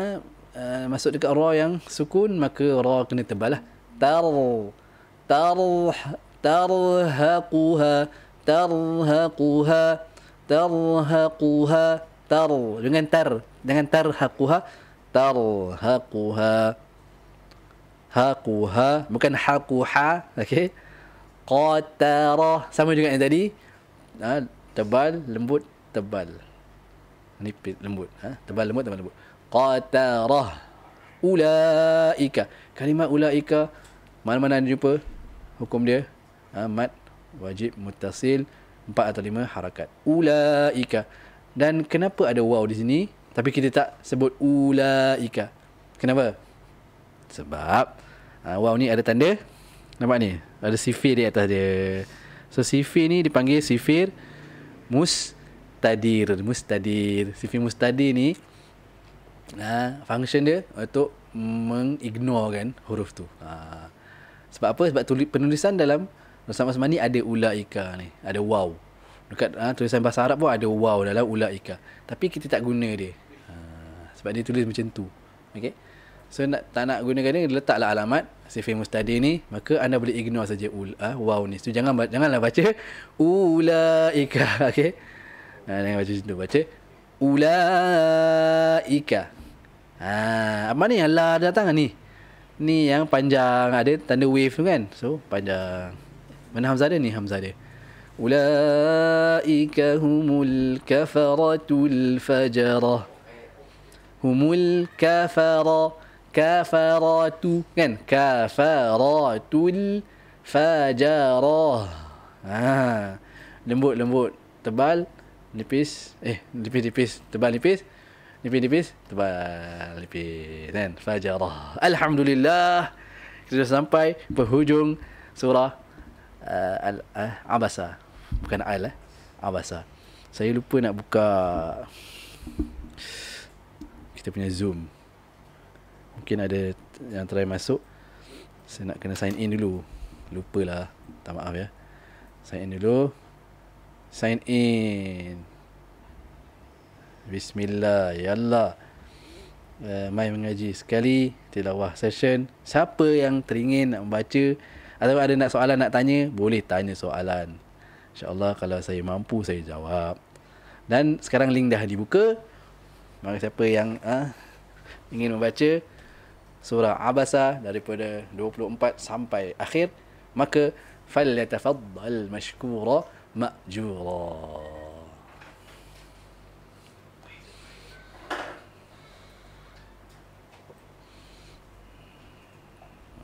Eh, masuk dekat ra yang sukun maka ra kena tebal lah tar tar tarhaquha tarhaquha tarhaquha tar dengan tar dengan tarhaquha tarhaquha haquha bukan haquha okey qatara sama juga yang tadi ha, tebal lembut tebal nipit lembut ha? tebal lembut tebal lembut qatarah ulaika kalimat ulaika mana-mana anda jumpa hukum dia ha, mat wajib mutasil empat atau lima harakat ulaika dan kenapa ada waw di sini tapi kita tak sebut ulaika kenapa sebab ha, waw ni ada tanda nampak ni ada sifir di atas dia so sifir ni dipanggil sifir mustadir mustadir sifir mustadir ni uh, function dia untuk mengignore kan huruf tu. Uh, sebab apa? Sebab tulis, penulisan dalam Nusa Masmani ada ulaika ni, ada wow. Dekat uh, tulisan bahasa Arab pun ada wow dalam ulaika. Tapi kita tak guna dia. Uh, sebab dia tulis macam tu. Okay? So nak, tak nak gunakan dia, letaklah alamat si famous tadi ni, maka anda boleh ignore saja ula uh, waw ni. So jangan, janganlah baca ulaika. Okay? Uh, jangan baca macam tu, baca ulaika. Ah, ha, apa ni Allah ada kan ni. Ni yang panjang ada tanda wave tu kan. So panjang. Mana Hamzah dia ni Hamzah dia. Ulaika humul kafaratul fajara. Humul kafara kafaratu kan kafaratul fajara. Ah, lembut lembut. Tebal nipis. Eh, nipis nipis. Tebal nipis nipis-nipis tebal nipis dan fajar alhamdulillah kita sudah sampai berhujung surah uh, al uh, abasa bukan al eh abasa saya lupa nak buka kita punya zoom mungkin ada yang try masuk saya nak kena sign in dulu lupalah tak maaf ya sign in dulu sign in Bismillah, yallah. Ya uh, eh, mai mengaji sekali tilawah session siapa yang teringin nak membaca atau ada nak soalan nak tanya boleh tanya soalan insyaallah kalau saya mampu saya jawab dan sekarang link dah dibuka bagi siapa yang uh, ingin membaca surah abasa daripada 24 sampai akhir maka falyatafaddal mashkura majurah.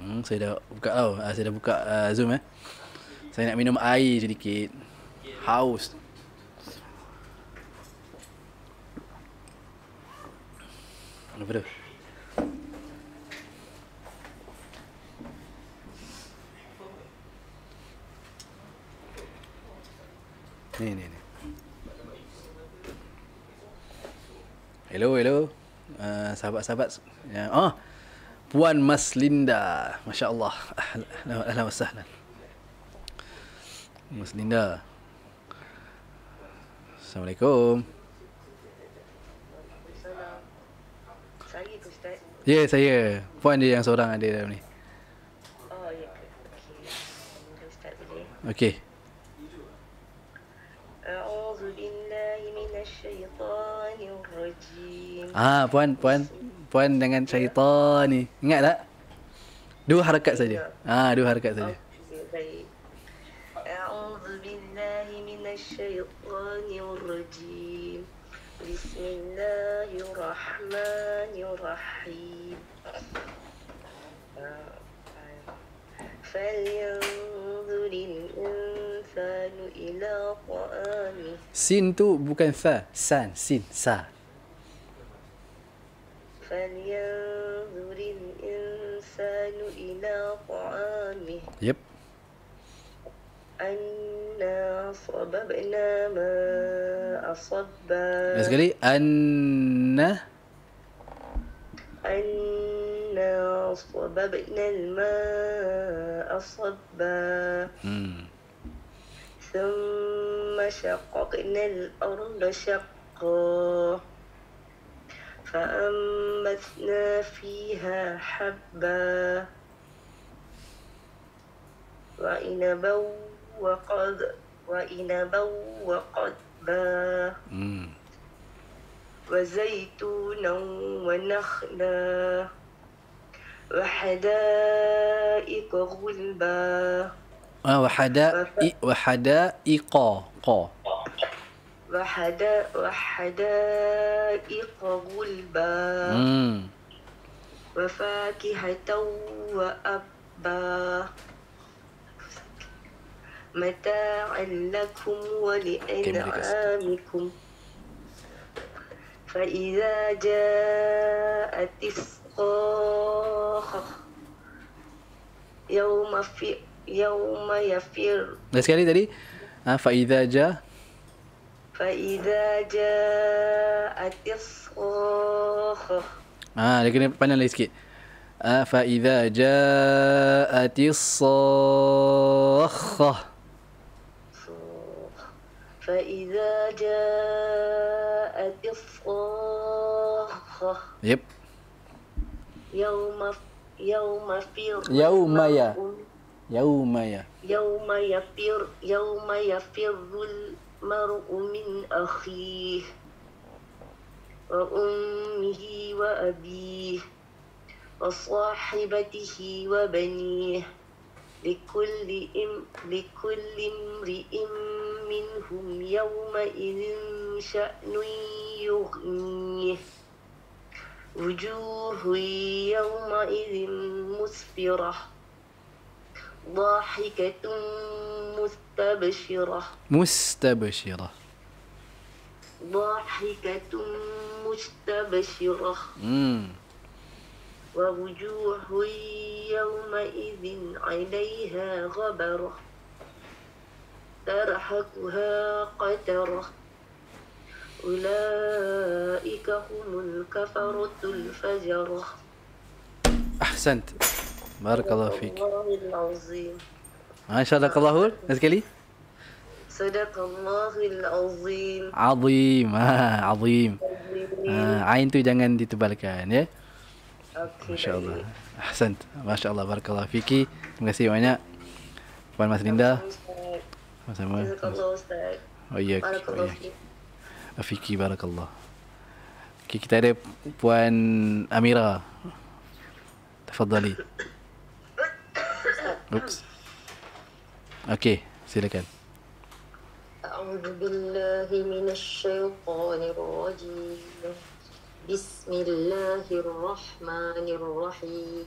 Hmm, saya dah buka tau. Uh, oh, ah, saya dah buka uh, Zoom eh. Saya nak minum air sedikit. Haus. Apa tu? Ni, ni, ni. Hello, hello. Uh, sahabat-sahabat. Ya. Ah, yeah. oh. Puan Mas Linda. Masya Allah. Alhamdulillah. Alhamdulillah. Mas Linda. Assalamualaikum. Ya, yeah, saya. Puan dia yang seorang ada dalam ni. Oh, ya okay. Ya. Ah, puan, puan. Puan dengan syaitan ni. Ingat tak? Dua harakat saja. Ha, dua harakat saja. A'udzu billahi bukan rajim. san, sin, sa. إلى فلينظر الإنسان إلى طعامه يب أنا صببنا ما أصبا بس قالي أن أنا صببنا الماء صبا ثم شققنا الأرض شقا فأنبتنا فيها حبا وإنبا وقد وإنبا وقدبا وزيتونا ونخلا وحدائق غلبا آه، وحدائق وحدائق قا وحدا وحدائق غلبا وفاكهة وأبا متاعا لكم ولأنعامكم فإذا جاءت الصاخة يوم في يوم يفر. بس كالي tadi, فإذا جاء Fa'idha ja'atis Ah, dia kena pandang lagi sikit. Ah, fa idza ja'atis sakhah. Fa idza ja'atis sakhah. Yep. Yauma yauma fir. Yauma ya. Yauma ya. Yauma ya fir. Yauma ya firul المرء من أخيه وأمه وأبيه وصاحبته وبنيه لكل إم لكل امرئ منهم يومئذ شأن يغنيه وجوه يومئذ مسفره ضاحكة مستبشرة مستبشرة ضاحكة مستبشرة مم. ووجوه يومئذ عليها غبرة ترحقها قترة أولئك هم الكفرة الفجرة أحسنت Barakallahu fiik. Masya Allah kalau hul, sekali. Sadaqallahul azim. Azim, ha, azim. Ha, ain tu jangan ditebalkan ya. Okay, Masya Allah. Ahsan. Masya Allah. Barakallah Fiki. Terima kasih banyak. Puan Mas Linda. Sama-sama. Oh iya. Oh, iya. Afiki. Barakallah. Okay, kita ada Puan Amira. Tafadhali. Oops. Okay, silakan. أعوذ بالله من الشيطان الرجيم بسم الله الرحمن الرحيم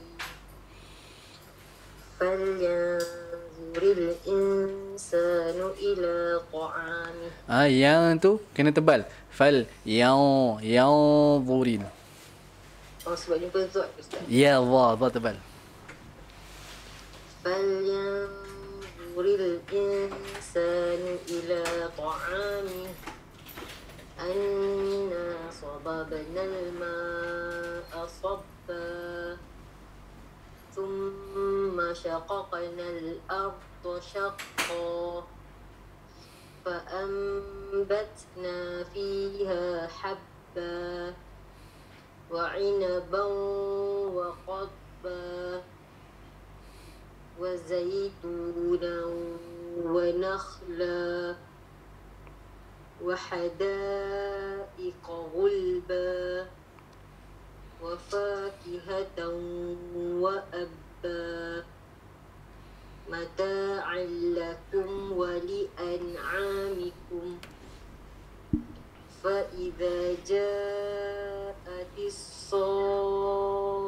فلينظر الإنسان إلى طعامه آه يا أنتو كنا تبال فل يو يو ظورين أصبح يبذل يا الله تبال فلينظر الإنسان إلى طعامه أنا صببنا الماء صبا ثم شققنا الأرض شقا فأنبتنا فيها حبا وعنبا وقضبا وزيتونا ونخلا وحدائق غلبا وفاكهة وأبا متاعا لكم ولأنعامكم فإذا جاءت الصالة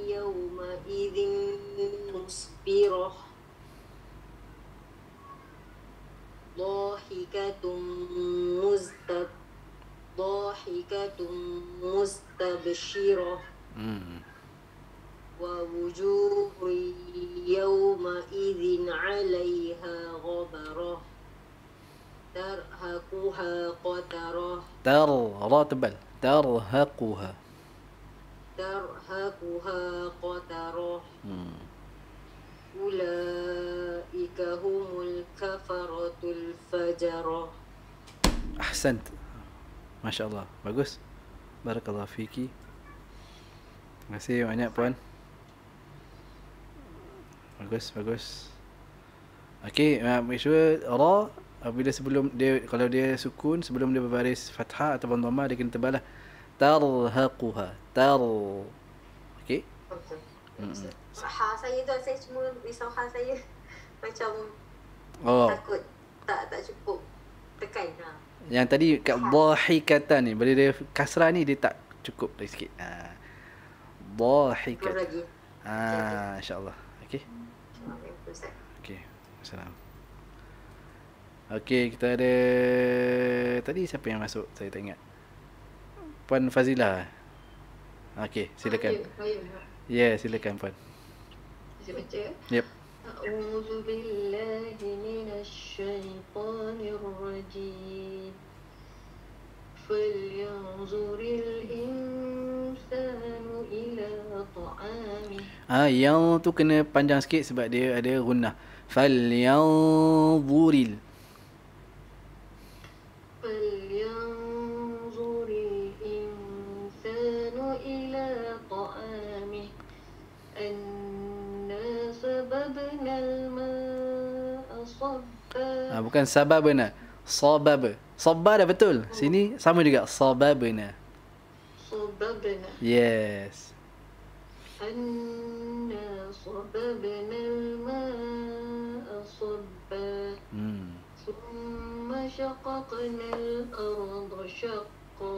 يومئذ مصبرة ضاحكة مزدب ضاحكة مستبشرة ووجوه يومئذ عليها غبرة ترهقها قترة ترهقها terhakuha qataroh hmm. Ula'ika humul kafaratul fajaroh Ahsant masyaAllah Allah, bagus Barakallah fiki Terima kasih banyak puan Bagus, bagus Okay, uh, make sure Ra apabila sebelum dia Kalau dia sukun Sebelum dia berbaris fathah Atau bantuan dia kena tebal lah tarhaquha tar okey hmm. ha saya tu saya cuma risau ha saya macam oh. takut tak tak cukup tekan ha. yang tadi kat ha. ni bila dia kasrah ni dia tak cukup lagi sikit ha dahikat ha insyaallah okey okey assalamualaikum Okey, kita ada tadi siapa yang masuk? Saya tak ingat. Puan Fazila. Okey, silakan. Ya, yeah, silakan Puan. Saya baca. Yep. A'udzu billahi minasy syaithanir rajim. Ah, yang tu kena panjang sikit sebab dia ada guna. gunnah. Falyanzuril. Falyanzuril Ha, bukan sababana. Sababa. Sabar dah betul. Hmm. Sini sama juga. Sababana. Sababana. Yes. Anna sababana al-ma'a sabba. Thumma hmm. syaqaqna al-arad syaqa.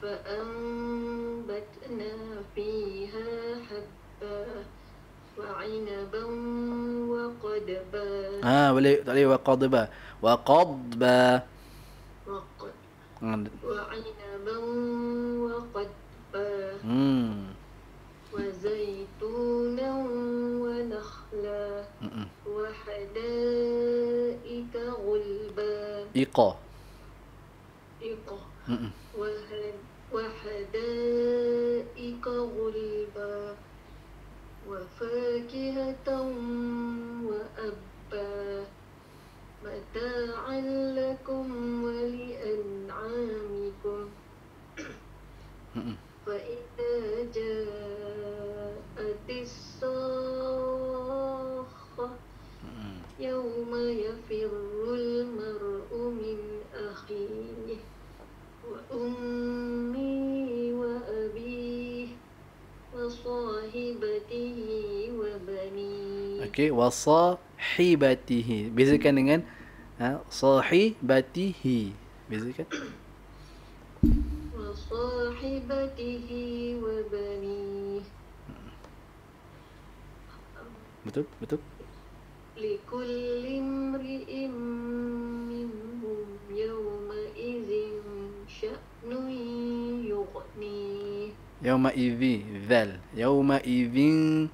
Fa'anbatna fiha habba. وعنبا وقدبا اه ولي وقضبا وقضبا وعنبا وقضبا وزيتونا ونخلا وحدائق غلبا إيقا sahibatihi. Bezakan dengan ha, sahibatihi. Bezakan. Sahibatihi wa bani. Betul, betul. Likulli imri'in minhum yawma idzin sya'nun yughni. Yawma idzin dzal. Yawma idzin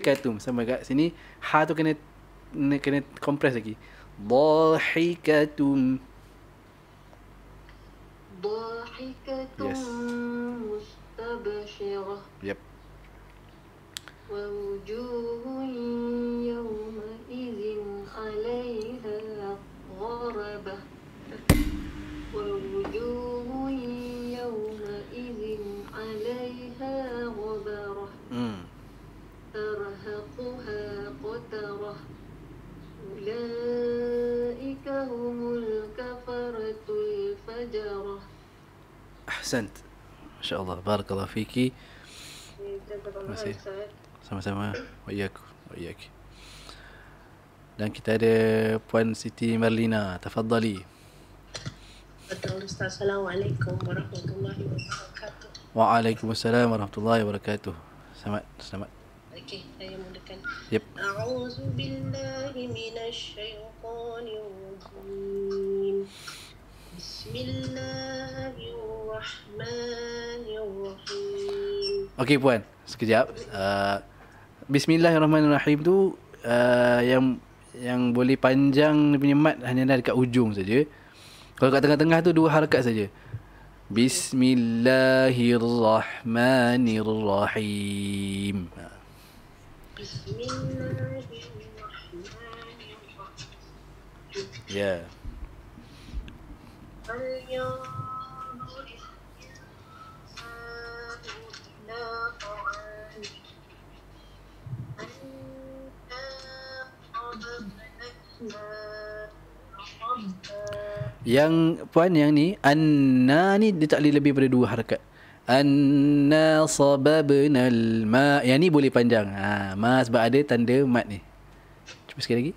dhahika tu sama kat sini ha tu kena kena, kena compress lagi dhahikatum احسنت ما شاء الله بارك الله فيك سما سما وياك وياك دونك تالي بوان سيتي مارلينا تفضلي السلام عليكم ورحمه الله وبركاته وعليكم السلام ورحمه الله وبركاته سماء سماء أعوذ بالله من الشيطان الرجيم بسم الله Okey puan, sekejap. Uh, Bismillahirrahmanirrahim tu uh, yang yang boleh panjang dia punya mat hanya ada dekat ujung saja. Kalau kat tengah-tengah tu dua harakat saja. Bismillahirrahmanirrahim. Ha. Bismillahirrahmanirrahim. Ya. Yeah. Yang puan yang ni anna ni dia tak boleh lebih pada dua harakat. Anna al ma. Yang ni boleh panjang. Ha, ma sebab ada tanda mat ni. Cuba sekali lagi.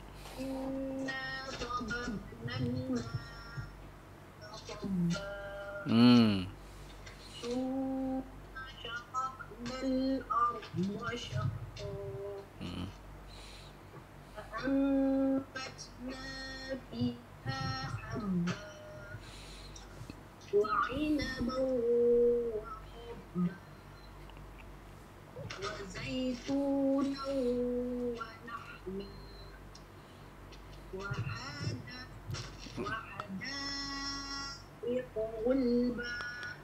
Hmm.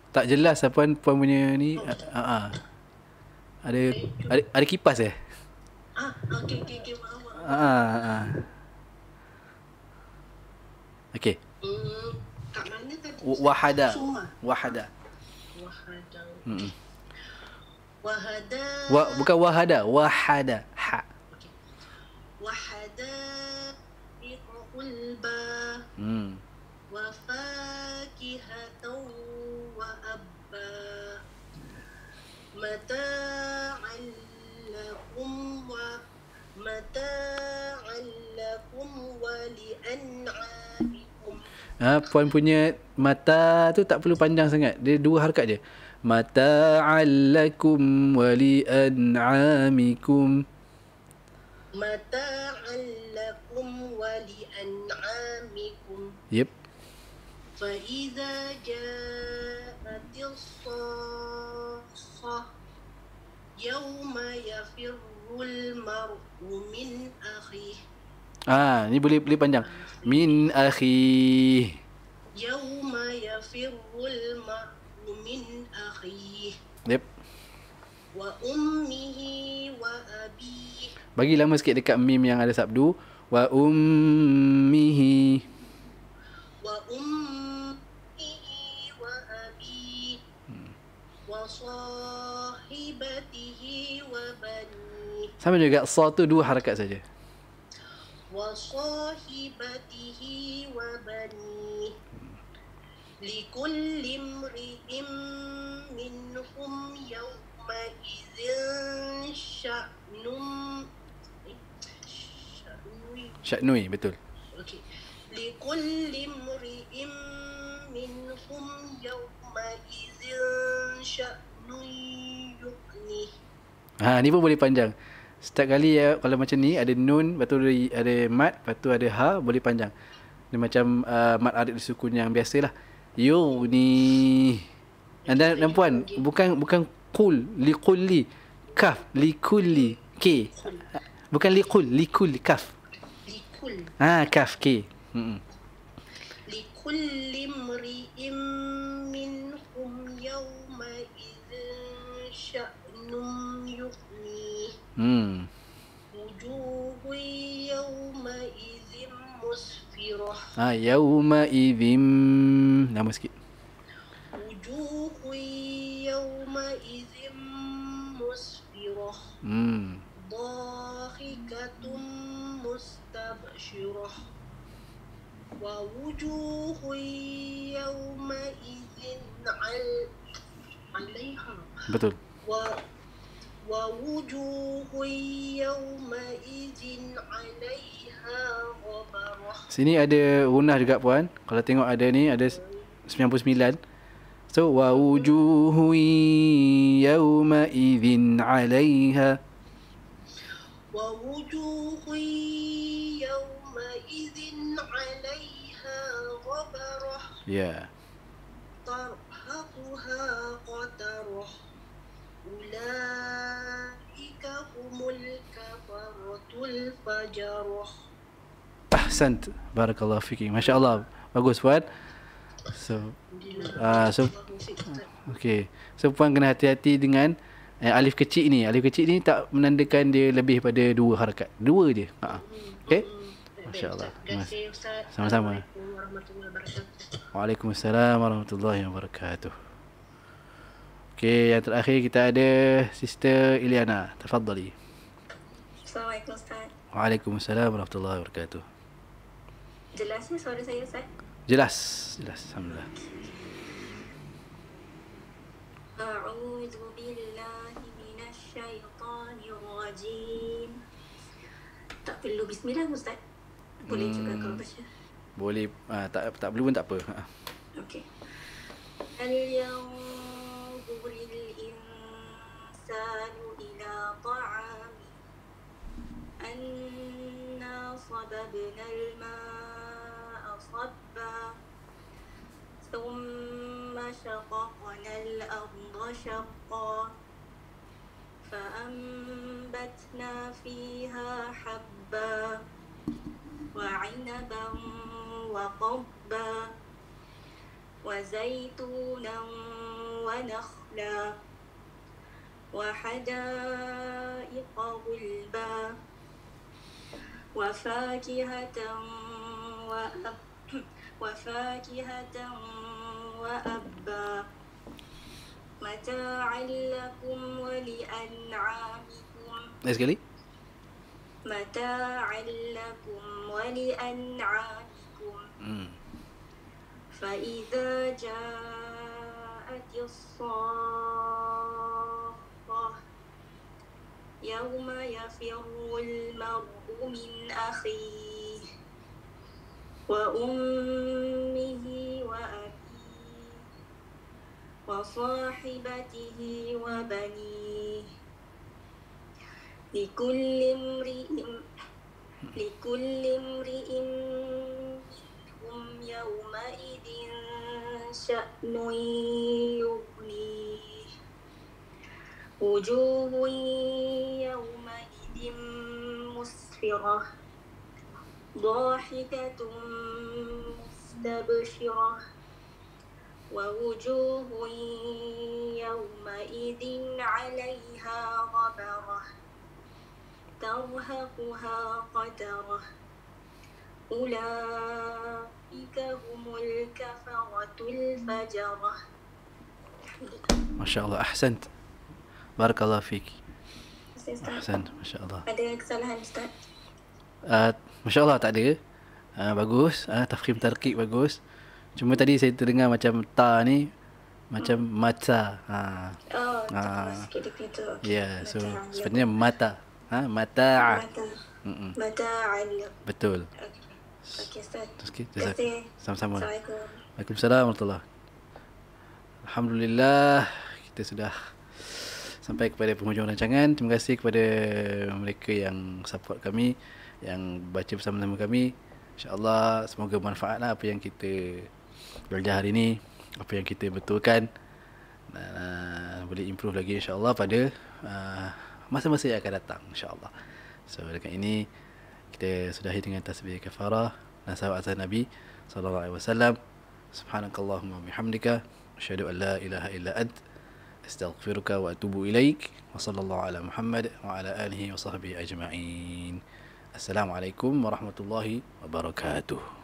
Tak jelas apa puan, punya ni. Ha ah. Ada ada ada kipas eh? Ah, okey okey okey. Ha ah. Okey wahada wahada wahada hmm. wahada Wa, bukan wahada wahada ha wahada ulba hmm wa fakihatu wa abba mata'allakum wa mata'allakum wa li an'am ha, Puan punya mata tu tak perlu panjang sangat Dia dua harkat je Mata'allakum wali an'amikum Mata'allakum wali an'amikum Yep Fa'idha ja'atil sahah Yawma yafirrul mar'u min akhih Ha, ni boleh boleh panjang. Min akhi. Yauma yafirul ma'u min akhi. Yep. Wa ummihi wa abi. Bagi lama sikit dekat mim yang ada sabdu. Wa ummihi. Wa ummihi wa abi. Wa sahibatihi wa bani. Sama juga sa tu dua harakat saja. وصاحبته وبنيه لكل امرئ منهم يومئذ شأن شأنوي بتقول لكل امرئ منهم يومئذ شأن يغنيه ها ني بو بولي panjang Setiap kali ya, kalau macam ni ada nun, lepas ada, ada mat, lepas ada ha, boleh panjang. Ni macam uh, mat arif sukun yang biasa lah. Yo ni. Anda nampuan bukan bukan kul liqulli kaf liqulli k. Bukan liqul liqul kaf. Ah kaf k. Hmm. Liqulli minhum yawma idzin Hmm. وجوه يومئذ مسفرة. ها آه يومئذ لا مسك. وجوه يومئذ مسفرة. Hmm. ضاحكة مستبشرة. ووجوه يومئذ عليها. بتقول. Sini ada runah juga puan. Kalau tengok ada ni ada 99. So wa wujuhu yawma idhin 'alayha wa wujuhu yawma idhin 'alayha ghabarah ya tarhaquha qatarah ulaa Ahsant Barakallah Fiki Masya Allah Bagus Puan So uh, So Okay So Puan kena hati-hati dengan eh, Alif kecil ni Alif kecil ni tak menandakan dia Lebih pada dua harakat Dua je uh, Okay Masya Allah Sama-sama Waalaikumsalam Warahmatullahi Wabarakatuh Okey, yang terakhir kita ada Sister Iliana. Tafadhali. Assalamualaikum Ustaz. Waalaikumsalam warahmatullahi wabarakatuh. Jelas ni suara saya Ustaz? Jelas, jelas. Alhamdulillah. A'udzu billahi Tak perlu bismillah Ustaz. Boleh hmm, juga kalau baca. Boleh uh, tak tak perlu pun tak apa. Ah. Okey. Al-yawm الأمثال إلى طعام أنا صببنا الماء صبا ثم شققنا الأرض شقا فأنبتنا فيها حبا وعنبا وقبا وزيتونا ونخلا وحدائق غلبا وفاكهة وأب وفاكهة وأبا متاعا لكم ولأنعامكم متاعا لكم ولأنعامكم hmm. فإذا جاءت الصائمة يوم يفر المرء من أخيه وأمه وأبيه وصاحبته وبنيه لكل امرئ لكل امرئ منهم يومئذ شأن يغنيه وجوه يومئذ مسفرة ضاحكة مستبشرة ووجوه يومئذ عليها غبرة ترهقها قدرة أولئك هم الكفرة الفجرة ما شاء الله أحسنت Barakallah Fik. Ahsan, Masya Allah. Ada kesalahan tak? Uh, ah, Masya Allah tak ada. Uh, bagus. Uh, ah, tafkim tarqiq bagus. Cuma tadi saya terdengar macam ta ni. Macam hmm. mata. Ha. Oh, uh. sikit Ya, okay. yeah, mata so sebenarnya mata. Ha? Mata. Mata. Mm-mm. Mata Betul. Okey, okay, Ustaz. Terima kasih. Sama-sama. Assalamualaikum. Waalaikumsalam warahmatullahi Alhamdulillah, kita sudah sampai kepada penghujung rancangan. Terima kasih kepada mereka yang support kami, yang baca bersama-sama kami. InsyaAllah semoga bermanfaatlah apa yang kita belajar hari ini, apa yang kita betulkan. Dan, uh, boleh improve lagi insyaAllah pada uh, masa-masa yang akan datang insyaAllah. So dengan ini kita sudahi dengan tasbih kafarah dan azan Nabi saw. Subhanakallahumma wa bihamdika asyhadu an la ilaha illa anta أستغفرك وأتوب إليك وصلى الله على محمد وعلى آله وصحبه أجمعين السلام عليكم ورحمة الله وبركاته